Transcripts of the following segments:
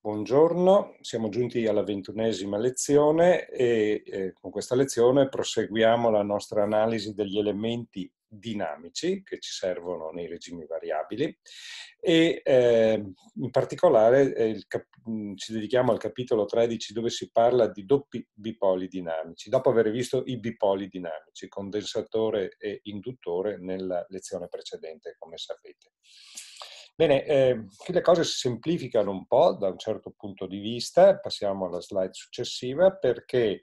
Buongiorno, siamo giunti alla ventunesima lezione e eh, con questa lezione proseguiamo la nostra analisi degli elementi dinamici che ci servono nei regimi variabili e eh, in particolare eh, mm, ci dedichiamo al capitolo 13 dove si parla di doppi bipoli dinamici, dopo aver visto i bipoli dinamici, condensatore e induttore nella lezione precedente, come sapete. Bene, eh, qui le cose si semplificano un po' da un certo punto di vista, passiamo alla slide successiva, perché,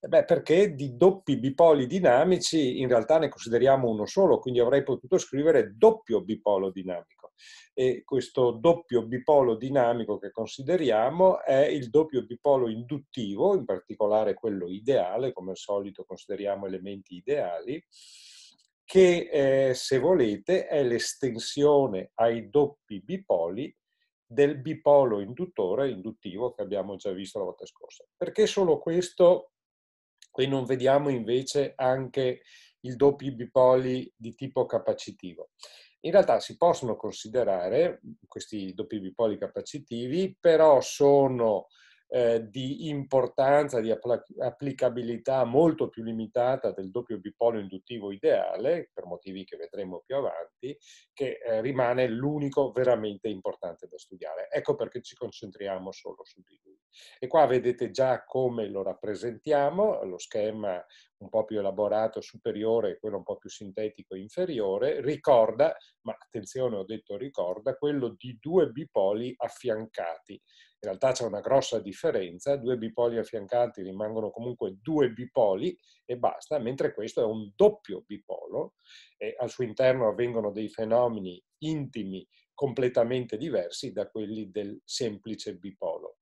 eh beh, perché di doppi bipoli dinamici in realtà ne consideriamo uno solo, quindi avrei potuto scrivere doppio bipolo dinamico. E questo doppio bipolo dinamico che consideriamo è il doppio bipolo induttivo, in particolare quello ideale, come al solito consideriamo elementi ideali, che eh, se volete è l'estensione ai doppi bipoli del bipolo induttore induttivo che abbiamo già visto la volta scorsa. Perché solo questo e non vediamo invece anche il doppio bipoli di tipo capacitivo? In realtà si possono considerare questi doppi bipoli capacitivi, però sono eh, di importanza, di applicabilità molto più limitata del doppio bipolo induttivo ideale, per motivi che vedremo più avanti, che eh, rimane l'unico veramente importante da studiare. Ecco perché ci concentriamo solo su di lui. E qua vedete già come lo rappresentiamo, lo schema un po' più elaborato superiore e quello un po' più sintetico inferiore, ricorda, ma attenzione ho detto ricorda, quello di due bipoli affiancati in realtà c'è una grossa differenza, due bipoli affiancati rimangono comunque due bipoli e basta, mentre questo è un doppio bipolo e al suo interno avvengono dei fenomeni intimi completamente diversi da quelli del semplice bipolo.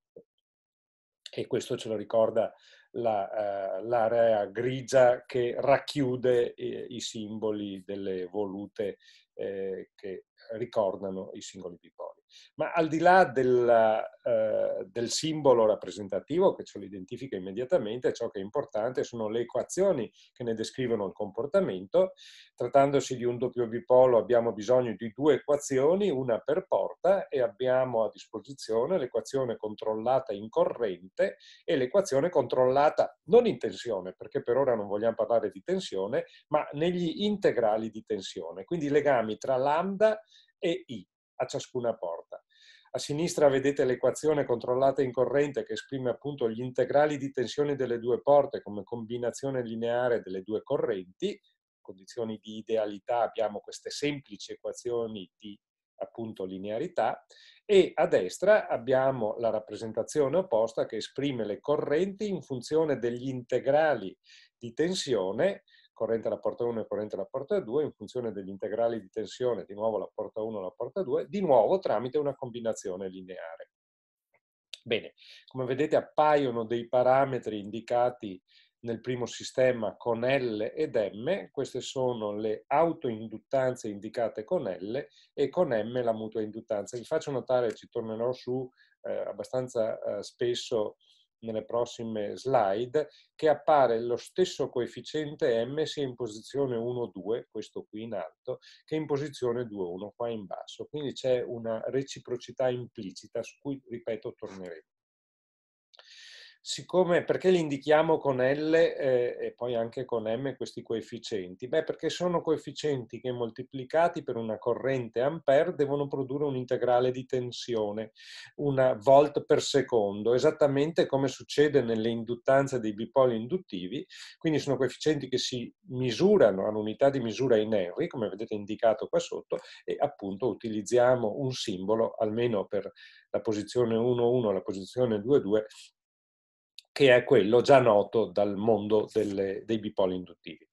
E questo ce lo ricorda la, uh, l'area grigia che racchiude eh, i simboli delle volute eh, che ricordano i singoli bipoli. Ma al di là del, eh, del simbolo rappresentativo che ce lo identifica immediatamente, ciò che è importante sono le equazioni che ne descrivono il comportamento. Trattandosi di un doppio bipolo abbiamo bisogno di due equazioni, una per porta e abbiamo a disposizione l'equazione controllata in corrente e l'equazione controllata non in tensione, perché per ora non vogliamo parlare di tensione, ma negli integrali di tensione, quindi legami tra lambda e i a ciascuna porta. A sinistra vedete l'equazione controllata in corrente che esprime appunto gli integrali di tensione delle due porte come combinazione lineare delle due correnti. In Condizioni di idealità abbiamo queste semplici equazioni di appunto linearità e a destra abbiamo la rappresentazione opposta che esprime le correnti in funzione degli integrali di tensione corrente alla porta 1 e corrente alla porta 2, in funzione degli integrali di tensione, di nuovo la porta 1 e la porta 2, di nuovo tramite una combinazione lineare. Bene, come vedete appaiono dei parametri indicati nel primo sistema con L ed M, queste sono le autoinduttanze indicate con L e con M la mutua induttanza. Vi faccio notare, ci tornerò su eh, abbastanza eh, spesso nelle prossime slide, che appare lo stesso coefficiente m sia in posizione 1-2, questo qui in alto, che in posizione 2-1 qua in basso. Quindi c'è una reciprocità implicita su cui, ripeto, torneremo siccome perché li indichiamo con L eh, e poi anche con M questi coefficienti? Beh, perché sono coefficienti che moltiplicati per una corrente ampere devono produrre un integrale di tensione, una volt per secondo, esattamente come succede nelle induttanze dei bipoli induttivi, quindi sono coefficienti che si misurano, hanno unità di misura in Henry, come vedete indicato qua sotto, e appunto utilizziamo un simbolo, almeno per la posizione 1,1 e la posizione 2,2 che è quello già noto dal mondo delle, dei bipoli induttivi.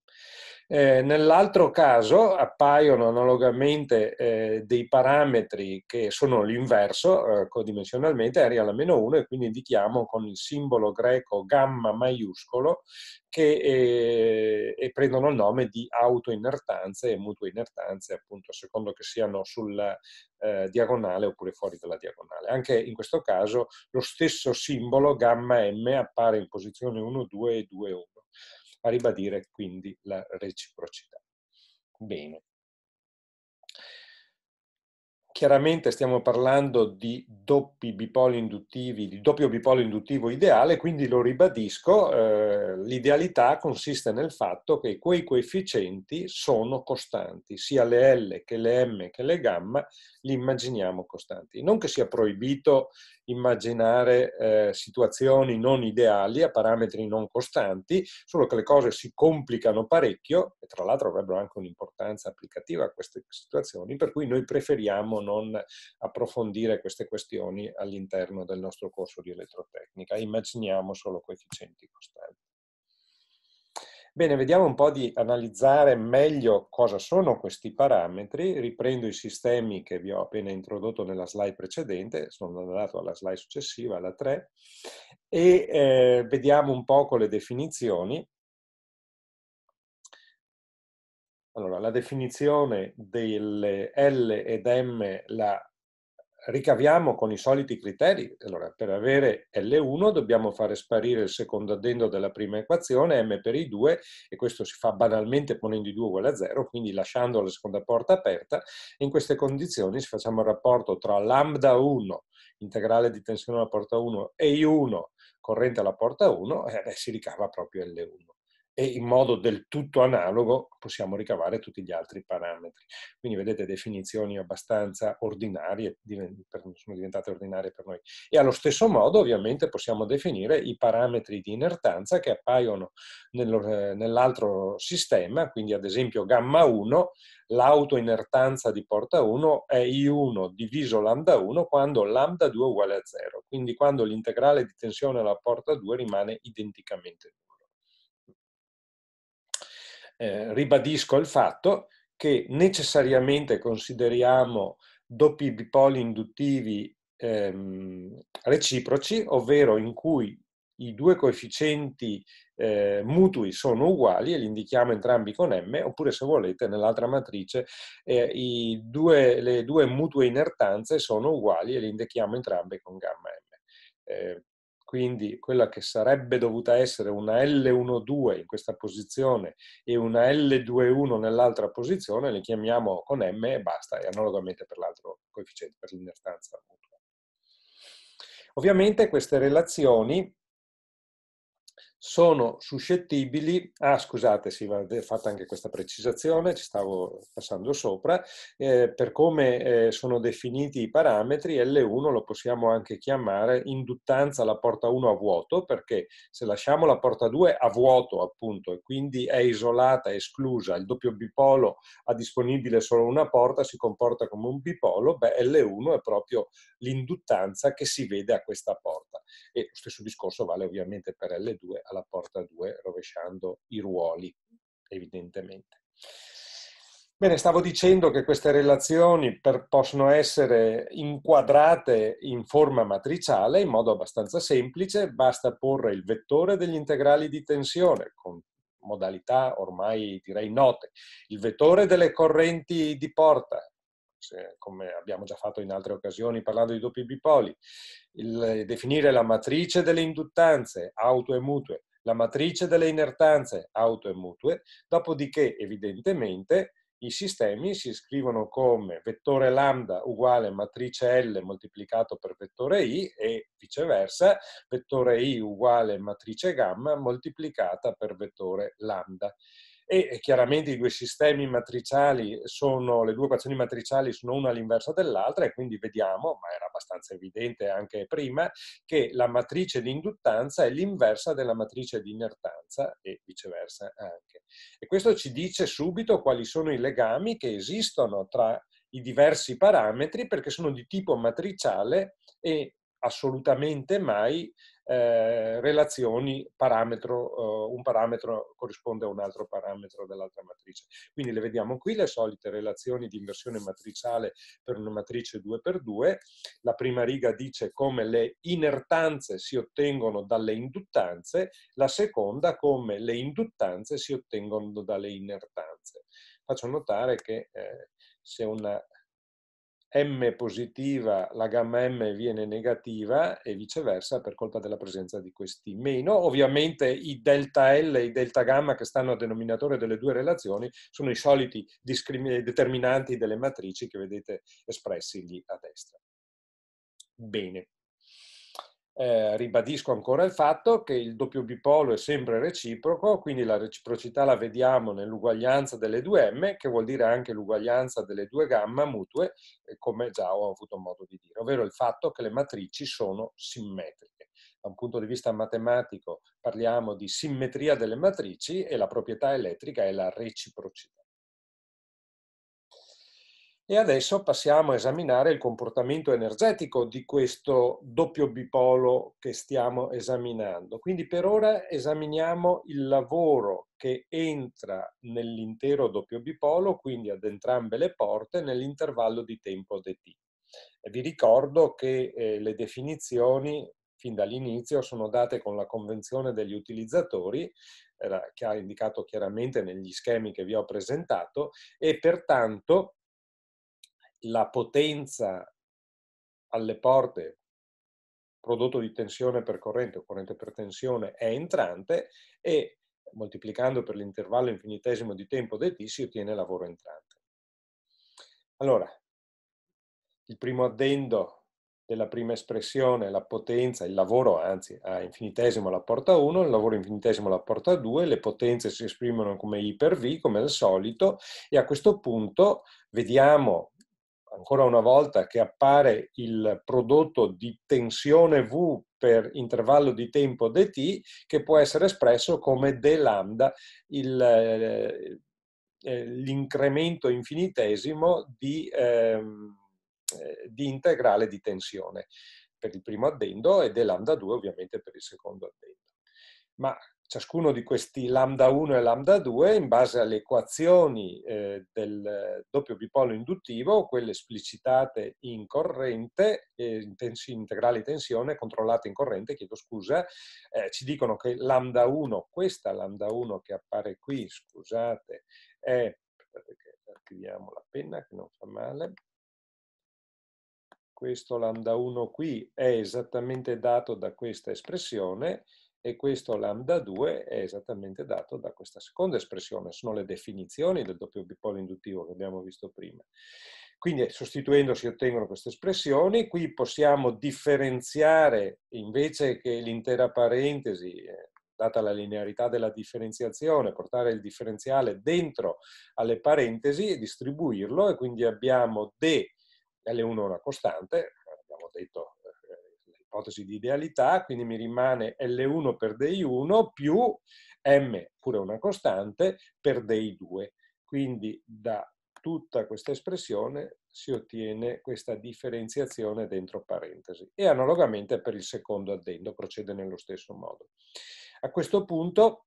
Eh, nell'altro caso appaiono analogamente eh, dei parametri che sono l'inverso eh, codimensionalmente, aria alla meno 1 e quindi indichiamo con il simbolo greco gamma maiuscolo che eh, e prendono il nome di autoinertanze e mutue inertanze appunto secondo che siano sulla eh, diagonale oppure fuori dalla diagonale. Anche in questo caso lo stesso simbolo gamma m appare in posizione 1, 2 e 2, 1 a ribadire quindi la reciprocità. Bene. Chiaramente stiamo parlando di doppi bipoli induttivi, di doppio bipolo induttivo ideale, quindi lo ribadisco, eh, l'idealità consiste nel fatto che quei coefficienti sono costanti, sia le L che le M che le gamma li immaginiamo costanti. Non che sia proibito immaginare eh, situazioni non ideali, a parametri non costanti, solo che le cose si complicano parecchio e tra l'altro avrebbero anche un'importanza applicativa a queste situazioni, per cui noi preferiamo non approfondire queste questioni all'interno del nostro corso di elettrotecnica, immaginiamo solo coefficienti costanti. Bene, vediamo un po' di analizzare meglio cosa sono questi parametri. Riprendo i sistemi che vi ho appena introdotto nella slide precedente, sono andato alla slide successiva, alla 3, e eh, vediamo un po' con le definizioni. Allora, la definizione delle L ed M la ricaviamo con i soliti criteri. Allora, per avere L1 dobbiamo fare sparire il secondo addendo della prima equazione, m per i2, e questo si fa banalmente ponendo i2 uguale a 0, quindi lasciando la seconda porta aperta. In queste condizioni se facciamo il rapporto tra lambda 1, integrale di tensione alla porta 1, e i1, corrente alla porta 1, eh, beh, si ricava proprio L1 e in modo del tutto analogo possiamo ricavare tutti gli altri parametri. Quindi vedete definizioni abbastanza ordinarie, sono diventate ordinarie per noi. E allo stesso modo ovviamente possiamo definire i parametri di inertanza che appaiono nell'altro sistema, quindi ad esempio gamma 1, l'autoinertanza di porta 1 è I1 diviso lambda 1 quando lambda 2 è uguale a 0, quindi quando l'integrale di tensione alla porta 2 rimane identicamente 2 eh, ribadisco il fatto che necessariamente consideriamo doppi bipoli induttivi ehm, reciproci, ovvero in cui i due coefficienti eh, mutui sono uguali e li indichiamo entrambi con M, oppure se volete nell'altra matrice eh, due, le due mutue inertanze sono uguali e le indichiamo entrambe con gamma M. Eh, quindi quella che sarebbe dovuta essere una L12 in questa posizione e una L21 nell'altra posizione, le chiamiamo con M e basta, e analogamente per l'altro coefficiente, per l'inertanza mutua. Ovviamente queste relazioni sono suscettibili, ah scusate, si va fatta anche questa precisazione, ci stavo passando sopra, eh, per come eh, sono definiti i parametri, L1 lo possiamo anche chiamare induttanza alla porta 1 a vuoto, perché se lasciamo la porta 2 a vuoto, appunto, e quindi è isolata, esclusa, il doppio bipolo ha disponibile solo una porta, si comporta come un bipolo, beh, L1 è proprio l'induttanza che si vede a questa porta. E lo stesso discorso vale ovviamente per L2 alla porta 2, rovesciando i ruoli, evidentemente. Bene, stavo dicendo che queste relazioni per, possono essere inquadrate in forma matriciale in modo abbastanza semplice, basta porre il vettore degli integrali di tensione con modalità ormai direi note, il vettore delle correnti di porta, come abbiamo già fatto in altre occasioni parlando di doppi bipoli, il, definire la matrice delle induttanze auto e mutue, la matrice delle inertanze auto e mutue, dopodiché evidentemente i sistemi si scrivono come vettore lambda uguale matrice L moltiplicato per vettore I e viceversa vettore I uguale matrice gamma moltiplicata per vettore lambda e chiaramente i due sistemi matriciali sono, le due equazioni matriciali sono una all'inverso dell'altra e quindi vediamo, ma era abbastanza evidente anche prima, che la matrice di induttanza è l'inversa della matrice di inertanza e viceversa anche. E questo ci dice subito quali sono i legami che esistono tra i diversi parametri perché sono di tipo matriciale e assolutamente mai eh, relazioni parametro, eh, un parametro corrisponde a un altro parametro dell'altra matrice. Quindi le vediamo qui, le solite relazioni di inversione matriciale per una matrice 2x2. La prima riga dice come le inertanze si ottengono dalle induttanze, la seconda come le induttanze si ottengono dalle inertanze. Faccio notare che eh, se una M positiva, la gamma M viene negativa e viceversa per colpa della presenza di questi meno. Ovviamente i delta L e i delta gamma che stanno a denominatore delle due relazioni sono i soliti determinanti delle matrici che vedete espressi lì a destra. Bene. Eh, ribadisco ancora il fatto che il doppio bipolo è sempre reciproco, quindi la reciprocità la vediamo nell'uguaglianza delle due M, che vuol dire anche l'uguaglianza delle due gamma mutue, eh, come già ho avuto modo di dire, ovvero il fatto che le matrici sono simmetriche. Da un punto di vista matematico parliamo di simmetria delle matrici e la proprietà elettrica è la reciprocità. E adesso passiamo a esaminare il comportamento energetico di questo doppio bipolo che stiamo esaminando. Quindi per ora esaminiamo il lavoro che entra nell'intero doppio bipolo, quindi ad entrambe le porte, nell'intervallo di tempo dt. vi ricordo che eh, le definizioni fin dall'inizio sono date con la convenzione degli utilizzatori eh, che ha indicato chiaramente negli schemi che vi ho presentato e pertanto la potenza alle porte prodotto di tensione per corrente o corrente per tensione è entrante e moltiplicando per l'intervallo infinitesimo di tempo dt si ottiene lavoro entrante. Allora, il primo addendo della prima espressione, la potenza, il lavoro anzi a infinitesimo alla porta 1, il lavoro infinitesimo alla porta 2, le potenze si esprimono come I per V, come al solito, e a questo punto vediamo ancora una volta che appare il prodotto di tensione V per intervallo di tempo dt che può essere espresso come d lambda, il, eh, eh l'incremento infinitesimo di, ehm, eh, di, integrale di tensione per il primo addendo e d lambda 2 ovviamente per il secondo addendo ma ciascuno di questi lambda 1 e lambda 2 in base alle equazioni eh, del doppio bipolo induttivo, quelle esplicitate in corrente, eh, in integrale tensione, controllate in corrente, chiedo scusa, eh, ci dicono che lambda 1, questa lambda 1 che appare qui, scusate, è, archiviamo la penna che non fa male, questo lambda 1 qui è esattamente dato da questa espressione, e questo lambda 2 è esattamente dato da questa seconda espressione, sono le definizioni del doppio bipolo induttivo che abbiamo visto prima. Quindi sostituendo si ottengono queste espressioni, qui possiamo differenziare invece che l'intera parentesi, eh, data la linearità della differenziazione, portare il differenziale dentro alle parentesi e distribuirlo e quindi abbiamo d, L1 è una costante, abbiamo detto ipotesi di idealità, quindi mi rimane L1 per DI1 più M, pure una costante, per DI2. Quindi da tutta questa espressione si ottiene questa differenziazione dentro parentesi e analogamente per il secondo addendo procede nello stesso modo. A questo punto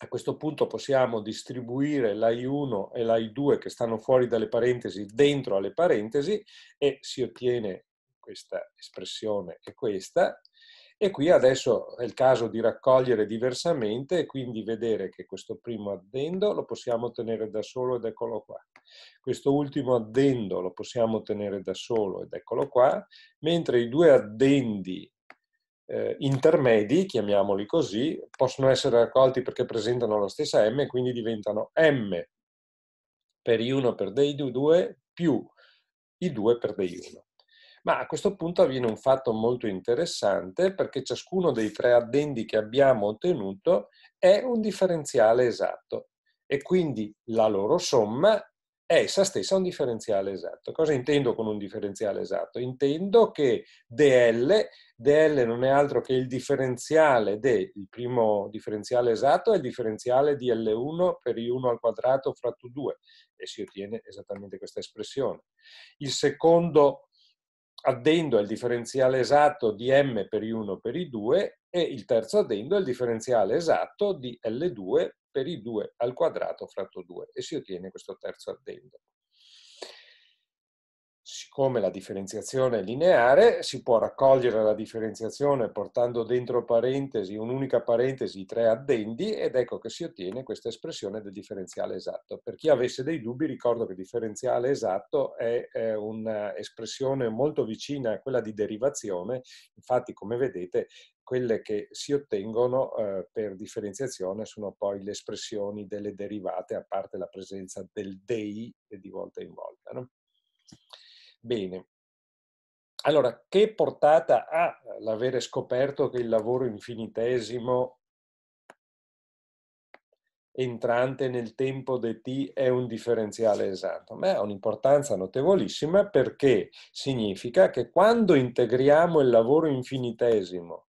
a questo punto possiamo distribuire lai 1 e lai 2 che stanno fuori dalle parentesi dentro alle parentesi e si ottiene questa espressione è questa, e qui adesso è il caso di raccogliere diversamente e quindi vedere che questo primo addendo lo possiamo ottenere da solo ed eccolo qua. Questo ultimo addendo lo possiamo ottenere da solo ed eccolo qua, mentre i due addendi eh, intermedi, chiamiamoli così, possono essere raccolti perché presentano la stessa m e quindi diventano m per i 1 per dei 2 più i 2 per dei 1. Ma a questo punto avviene un fatto molto interessante perché ciascuno dei tre addendi che abbiamo ottenuto è un differenziale esatto e quindi la loro somma è essa stessa un differenziale esatto. Cosa intendo con un differenziale esatto? Intendo che dl, dl non è altro che il differenziale del primo differenziale esatto è il differenziale di L1 per I1 al quadrato fratto 2 e si ottiene esattamente questa espressione. Il secondo addendo è il differenziale esatto di m per i1 per i2 e il terzo addendo è il differenziale esatto di L2 per i2 al quadrato fratto 2 e si ottiene questo terzo addendo come la differenziazione lineare, si può raccogliere la differenziazione portando dentro parentesi, un'unica parentesi, tre addendi ed ecco che si ottiene questa espressione del differenziale esatto. Per chi avesse dei dubbi ricordo che differenziale esatto è, è un'espressione molto vicina a quella di derivazione, infatti come vedete quelle che si ottengono eh, per differenziazione sono poi le espressioni delle derivate, a parte la presenza del dei di volta in volta. No? Bene, allora che portata ha ehm, l'avere scoperto che il lavoro infinitesimo entrante nel tempo di t è un differenziale esatto? Beh, ha un'importanza notevolissima perché significa che quando integriamo il lavoro infinitesimo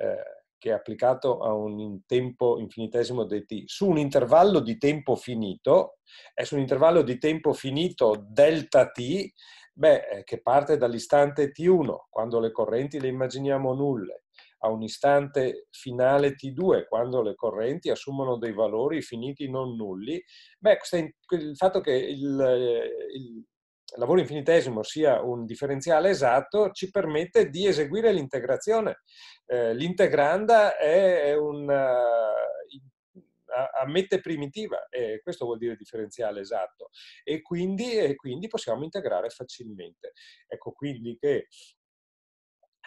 eh, che è applicato a un tempo infinitesimo dt su un intervallo di tempo finito, è su un intervallo di tempo finito delta t, beh, eh, che parte dall'istante t1, quando le correnti le immaginiamo nulle, a un istante finale T2, quando le correnti assumono dei valori finiti non nulli, beh, il fatto che il, eh, il, lavoro infinitesimo sia un differenziale esatto, ci permette di eseguire l'integrazione. Eh, l'integranda è un eh, ammette primitiva, eh, questo vuol dire differenziale esatto, e quindi, e quindi possiamo integrare facilmente. Ecco quindi che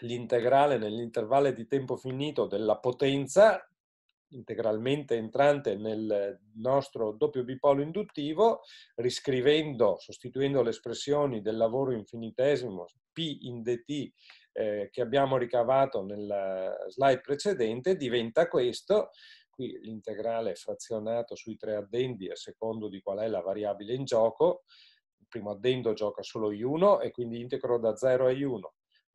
l'integrale nell'intervallo di tempo finito della potenza integralmente entrante nel nostro doppio bipolo induttivo, riscrivendo, sostituendo le espressioni del lavoro infinitesimo P in dt eh, che abbiamo ricavato nella slide precedente, diventa questo, qui l'integrale frazionato sui tre addendi a secondo di qual è la variabile in gioco, il primo addendo gioca solo I1 e quindi integro da 0 a I1,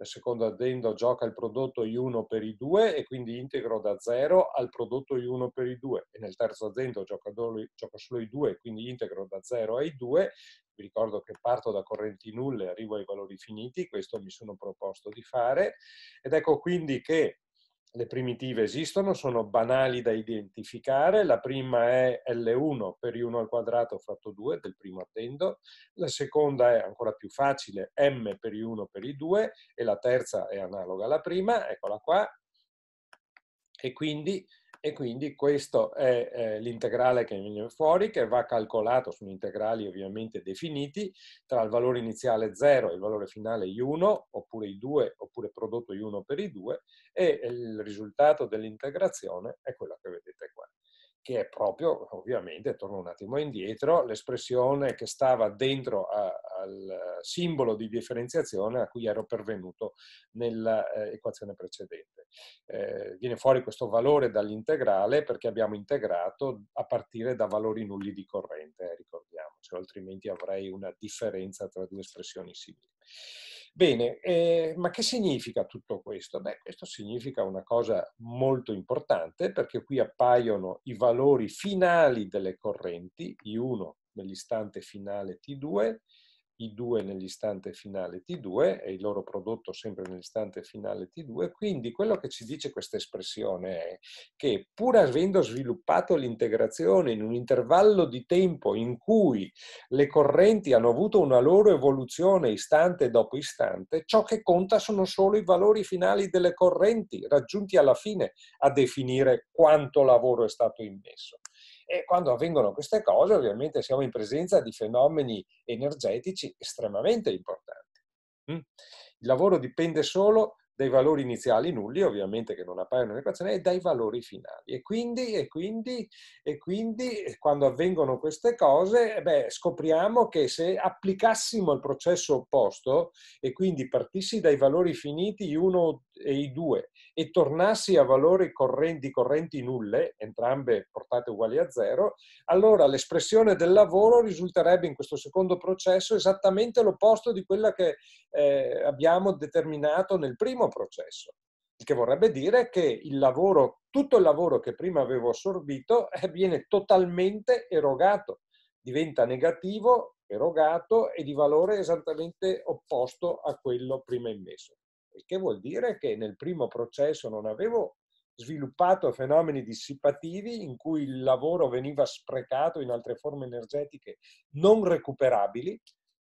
nel secondo addendo gioca il prodotto I1 per I2 e quindi integro da 0 al prodotto I1 per I2 e nel terzo addendo gioca, gioca solo I2 e quindi integro da 0 ai 2 vi ricordo che parto da correnti nulle e arrivo ai valori finiti, questo mi sono proposto di fare ed ecco quindi che le primitive esistono, sono banali da identificare. La prima è L1 per I1 al quadrato fratto 2 del primo attendo, la seconda è ancora più facile, M per I1 per I2 e la terza è analoga alla prima, eccola qua. E quindi e quindi questo è eh, l'integrale che viene fuori, che va calcolato, sono integrali ovviamente definiti, tra il valore iniziale 0 e il valore finale I1, oppure I2, oppure prodotto I1 per I2, e il risultato dell'integrazione è quello che vedete qua che è proprio, ovviamente, torno un attimo indietro, l'espressione che stava dentro a, al simbolo di differenziazione a cui ero pervenuto nell'equazione eh, precedente eh, viene fuori questo valore dall'integrale perché abbiamo integrato a partire da valori nulli di corrente, eh, ricordiamocelo, altrimenti avrei una differenza tra due espressioni simili. Bene, eh, ma che significa tutto questo? Beh, questo significa una cosa molto importante perché qui appaiono i valori finali delle correnti, I1 nell'istante finale T2 i2 nell'istante finale T2 e il loro prodotto sempre nell'istante finale T2. Quindi quello che ci dice questa espressione è che pur avendo sviluppato l'integrazione in un intervallo di tempo in cui le correnti hanno avuto una loro evoluzione istante dopo istante, ciò che conta sono solo i valori finali delle correnti raggiunti alla fine a definire quanto lavoro è stato immesso. E quando avvengono queste cose, ovviamente siamo in presenza di fenomeni energetici estremamente importanti. Mm. Il lavoro dipende solo dai valori iniziali nulli, ovviamente che non appaiono nell'equazione, e dai valori finali. E quindi, e quindi, e quindi quando avvengono queste cose, eh beh, scopriamo che se applicassimo il processo opposto e quindi partissi dai valori finiti 1, o e i due e tornassi a valori correnti, correnti nulle, entrambe portate uguali a zero, allora l'espressione del lavoro risulterebbe in questo secondo processo esattamente l'opposto di quella che eh, abbiamo determinato nel primo processo. Il che vorrebbe dire che il lavoro, tutto il lavoro che prima avevo assorbito eh, viene totalmente erogato, diventa negativo, erogato e di valore esattamente opposto a quello prima immesso il che vuol dire che nel primo processo non avevo sviluppato fenomeni dissipativi in cui il lavoro veniva sprecato in altre forme energetiche non recuperabili,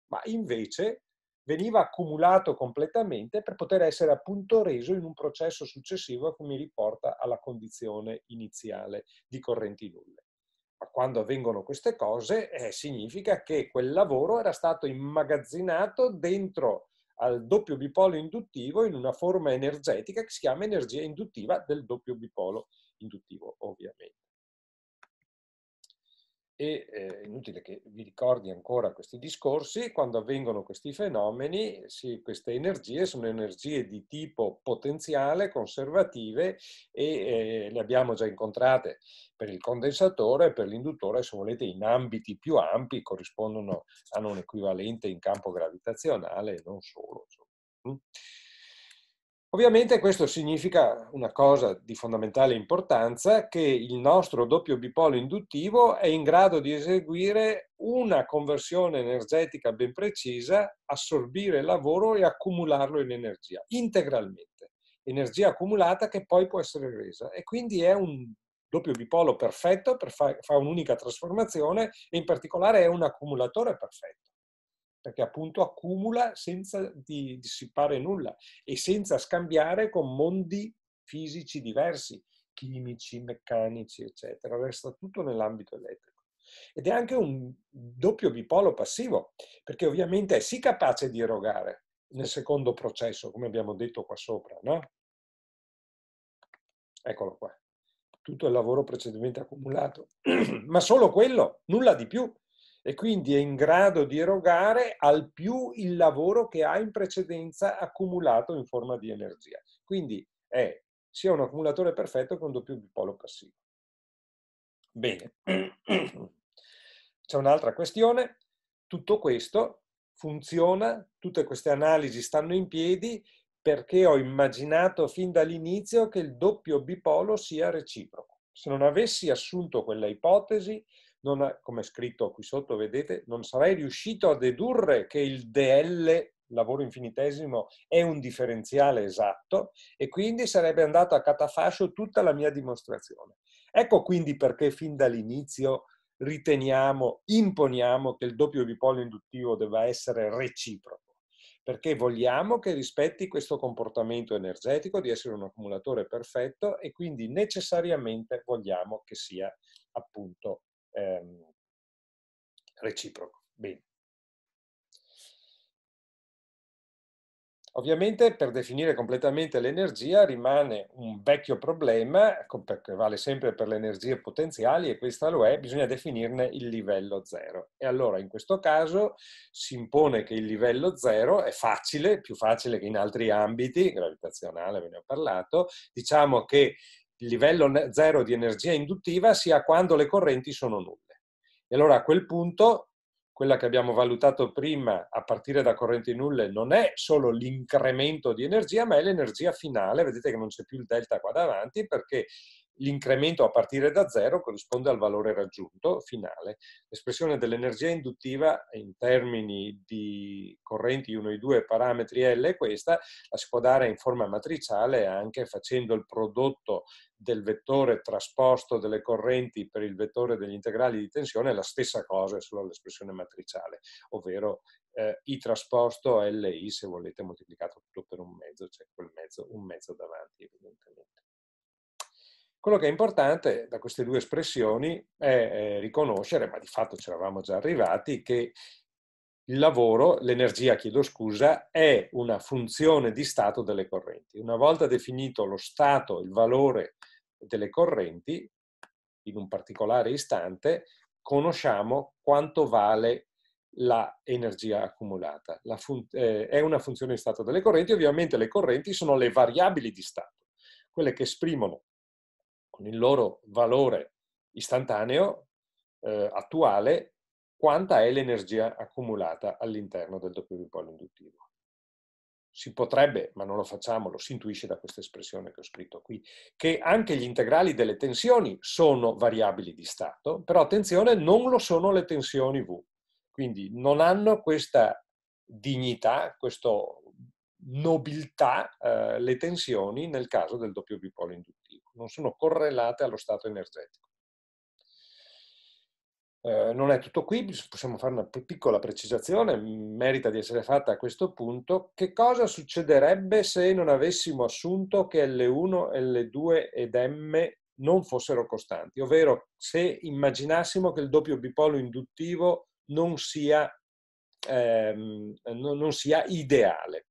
ma invece veniva accumulato completamente per poter essere appunto reso in un processo successivo che mi riporta alla condizione iniziale di correnti nulle. Ma quando avvengono queste cose eh, significa che quel lavoro era stato immagazzinato dentro al doppio bipolo induttivo in una forma energetica che si chiama energia induttiva del doppio bipolo induttivo, ovviamente e eh, inutile che vi ricordi ancora questi discorsi, quando avvengono questi fenomeni, sì, queste energie sono energie di tipo potenziale, conservative e eh, le abbiamo già incontrate per il condensatore e per l'induttore, se volete, in ambiti più ampi, corrispondono, a un equivalente in campo gravitazionale e non solo. Insomma. Mm. Ovviamente questo significa una cosa di fondamentale importanza, che il nostro doppio bipolo induttivo è in grado di eseguire una conversione energetica ben precisa, assorbire il lavoro e accumularlo in energia, integralmente. Energia accumulata che poi può essere resa e quindi è un doppio bipolo perfetto, per fa un'unica trasformazione e in particolare è un accumulatore perfetto perché appunto accumula senza dissipare nulla e senza scambiare con mondi fisici diversi, chimici, meccanici, eccetera. Resta tutto nell'ambito elettrico. Ed è anche un doppio bipolo passivo, perché ovviamente è sì capace di erogare nel secondo processo, come abbiamo detto qua sopra, no? Eccolo qua. Tutto il lavoro precedentemente accumulato, ma solo quello, nulla di più e quindi è in grado di erogare al più il lavoro che ha in precedenza accumulato in forma di energia. Quindi è sia un accumulatore perfetto che un doppio bipolo passivo. Bene, c'è un'altra questione. Tutto questo funziona, tutte queste analisi stanno in piedi perché ho immaginato fin dall'inizio che il doppio bipolo sia reciproco. Se non avessi assunto quella ipotesi, non, come è scritto qui sotto, vedete, non sarei riuscito a dedurre che il DL, lavoro infinitesimo, è un differenziale esatto e quindi sarebbe andato a catafascio tutta la mia dimostrazione. Ecco quindi perché fin dall'inizio riteniamo, imponiamo che il doppio bipolio induttivo debba essere reciproco perché vogliamo che rispetti questo comportamento energetico di essere un accumulatore perfetto e quindi necessariamente vogliamo che sia appunto ehm, reciproco. Bene. Ovviamente per definire completamente l'energia rimane un vecchio problema che vale sempre per le energie potenziali e questa lo è, bisogna definirne il livello zero. E allora in questo caso si impone che il livello zero è facile, più facile che in altri ambiti, gravitazionale ve ne ho parlato, diciamo che il livello zero di energia induttiva sia quando le correnti sono nulle. E allora a quel punto, quella che abbiamo valutato prima a partire da correnti nulle non è solo l'incremento di energia, ma è l'energia finale. Vedete che non c'è più il delta qua davanti perché l'incremento a partire da zero corrisponde al valore raggiunto finale. L'espressione dell'energia induttiva in termini di correnti 1 e 2 parametri L è questa, la si può dare in forma matriciale anche facendo il prodotto del vettore trasposto delle correnti per il vettore degli integrali di tensione la stessa cosa, è solo l'espressione matriciale, ovvero eh, I trasposto LI, se volete, moltiplicato tutto per un mezzo, cioè quel mezzo, un mezzo davanti, evidentemente. Quello che è importante da queste due espressioni è eh, riconoscere, ma di fatto ci eravamo già arrivati, che il lavoro, l'energia, chiedo scusa, è una funzione di stato delle correnti. Una volta definito lo stato, il valore delle correnti, in un particolare istante, conosciamo quanto vale l'energia accumulata. La fun- eh, è una funzione di stato delle correnti, ovviamente le correnti sono le variabili di stato, quelle che esprimono con il loro valore istantaneo, eh, attuale, quanta è l'energia accumulata all'interno del doppio dipolo induttivo. Si potrebbe, ma non lo facciamo, lo si intuisce da questa espressione che ho scritto qui, che anche gli integrali delle tensioni sono variabili di stato, però attenzione, non lo sono le tensioni V. Quindi non hanno questa dignità, questa nobiltà, eh, le tensioni nel caso del doppio dipolo induttivo non sono correlate allo stato energetico. Eh, non è tutto qui, possiamo fare una piccola precisazione, merita di essere fatta a questo punto. Che cosa succederebbe se non avessimo assunto che L1, L2 ed M non fossero costanti, ovvero se immaginassimo che il doppio bipolo induttivo non sia, ehm, non sia ideale?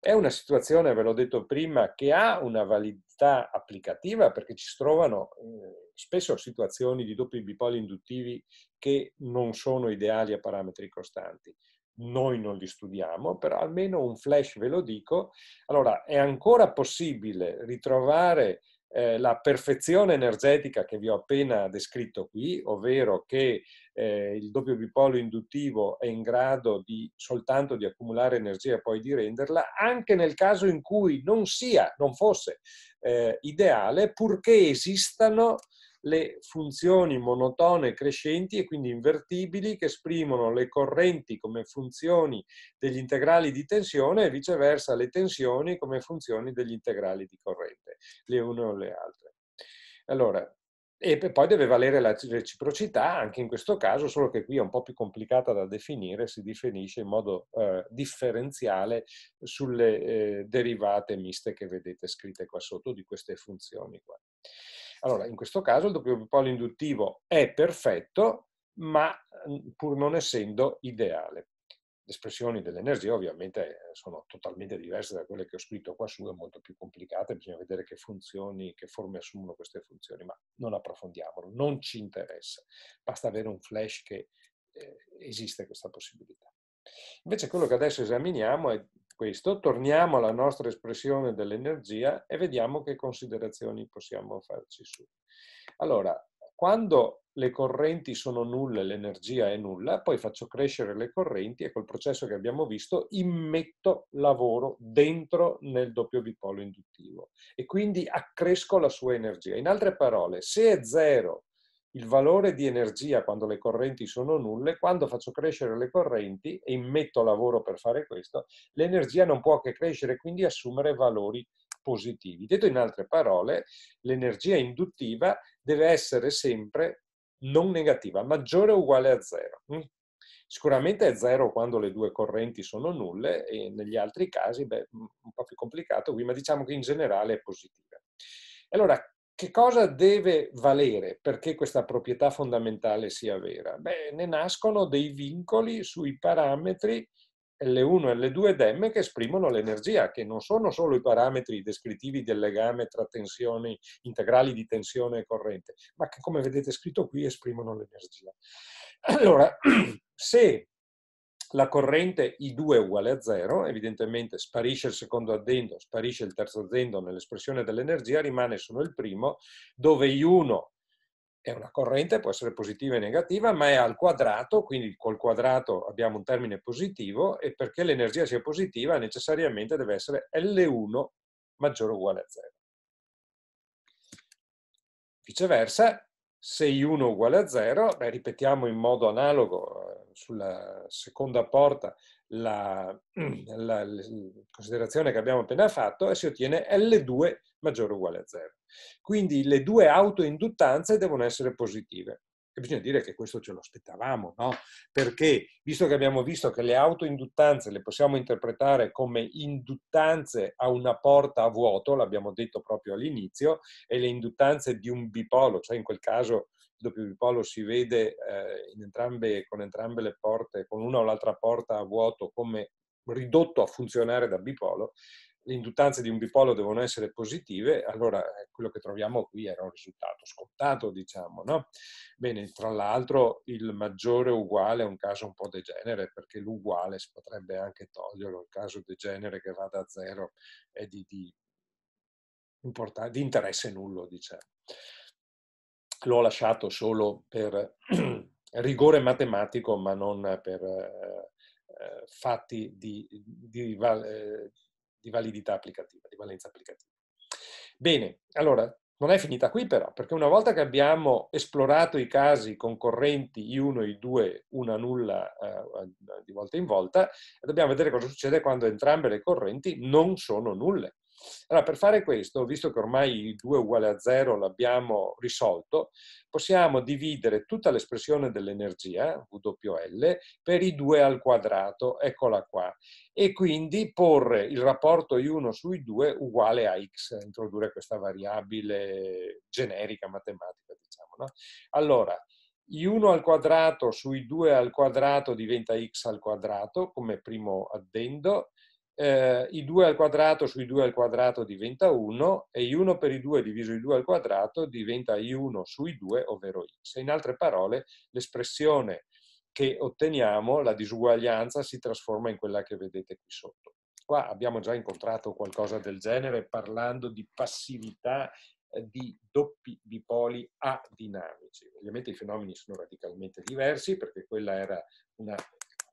È una situazione, ve l'ho detto prima, che ha una validità applicativa perché ci si trovano eh, spesso situazioni di doppi bipoli induttivi che non sono ideali a parametri costanti. Noi non li studiamo, però almeno un flash ve lo dico. Allora, è ancora possibile ritrovare eh, la perfezione energetica che vi ho appena descritto qui, ovvero che eh, il doppio bipolo induttivo è in grado di, soltanto di accumulare energia e poi di renderla, anche nel caso in cui non sia, non fosse eh, ideale, purché esistano le funzioni monotone crescenti e quindi invertibili che esprimono le correnti come funzioni degli integrali di tensione e viceversa le tensioni come funzioni degli integrali di corrente, le une o le altre. Allora, e poi deve valere la reciprocità, anche in questo caso, solo che qui è un po' più complicata da definire, si definisce in modo eh, differenziale sulle eh, derivate miste che vedete scritte qua sotto di queste funzioni. Qua. Allora, in questo caso il doppio polo induttivo è perfetto, ma mm, pur non essendo ideale espressioni dell'energia ovviamente eh, sono totalmente diverse da quelle che ho scritto qua su, è molto più complicata, bisogna vedere che funzioni, che forme assumono queste funzioni, ma non approfondiamolo, non ci interessa, basta avere un flash che eh, esiste questa possibilità. Invece quello che adesso esaminiamo è questo, torniamo alla nostra espressione dell'energia e vediamo che considerazioni possiamo farci su. Allora, quando le correnti sono nulle, l'energia è nulla, poi faccio crescere le correnti e col processo che abbiamo visto immetto lavoro dentro nel doppio dipolo induttivo e quindi accresco la sua energia. In altre parole, se è zero il valore di energia quando le correnti sono nulle, quando faccio crescere le correnti e immetto lavoro per fare questo, l'energia non può che crescere, e quindi assumere valori positivi. Detto in altre parole, l'energia induttiva deve essere sempre non negativa, maggiore o uguale a zero. Mm? Sicuramente è zero quando le due correnti sono nulle e negli altri casi, beh, un po' più complicato qui, ma diciamo che in generale è positiva. Allora, che cosa deve valere perché questa proprietà fondamentale sia vera? Beh, ne nascono dei vincoli sui parametri l1 e L2 ed che esprimono l'energia, che non sono solo i parametri descrittivi del legame tra tensioni, integrali di tensione e corrente, ma che come vedete scritto qui esprimono l'energia. Allora, se la corrente I2 è uguale a 0, evidentemente sparisce il secondo addendo, sparisce il terzo addendo nell'espressione dell'energia, rimane solo il primo, dove I1 è una corrente, può essere positiva e negativa, ma è al quadrato, quindi col quadrato abbiamo un termine positivo e perché l'energia sia positiva necessariamente deve essere L1 maggiore o uguale a 0. Viceversa, se I1 uguale a 0, ripetiamo in modo analogo eh, sulla seconda porta la, la, la, considerazione che abbiamo appena fatto e si ottiene L2 maggiore o uguale a 0. Quindi le due autoinduttanze devono essere positive. E bisogna dire che questo ce lo aspettavamo, no? Perché visto che abbiamo visto che le autoinduttanze le possiamo interpretare come induttanze a una porta a vuoto, l'abbiamo detto proprio all'inizio, e le induttanze di un bipolo, cioè in quel caso il doppio bipolo si vede eh, entrambe, con entrambe le porte, con una o l'altra porta a vuoto come ridotto a funzionare da bipolo, le induttanze di un bipolo devono essere positive, allora eh, quello che troviamo qui era un risultato scontato, diciamo, no? Bene, tra l'altro il maggiore uguale è un caso un po' degenere, perché l'uguale si potrebbe anche toglierlo, il caso degenere che va da zero è di, di, di interesse nullo, diciamo. L'ho lasciato solo per rigore matematico, ma non per eh, eh fatti di, di, eh, di validità applicativa, di valenza applicativa. Bene, allora, non è finita qui però, perché una volta che abbiamo esplorato i casi concorrenti I1 I2, una nulla eh, di volta in volta, dobbiamo vedere cosa succede quando entrambe le correnti non sono nulle. Allora, per fare questo, visto che ormai 2 uguale a 0 l'abbiamo risolto, possiamo dividere tutta l'espressione dell'energia, WL, per i 2 al quadrato, eccola qua, e quindi porre il rapporto I1 sui 2 uguale a X, introdurre questa variabile generica matematica, diciamo. No? Allora, I1 al quadrato su 2 al quadrato diventa X al quadrato come primo addendo, eh, i 2 al quadrato sui 2 al quadrato diventa 1 e i1 per i 2 diviso i 2 al quadrato diventa i1 sui 2, ovvero x. In altre parole, l'espressione che otteniamo, la disuguaglianza, si trasforma in quella che vedete qui sotto. Qua abbiamo già incontrato qualcosa del genere parlando di passività eh, di doppi dipoli adinamici. Ovviamente i fenomeni sono radicalmente diversi perché quella era una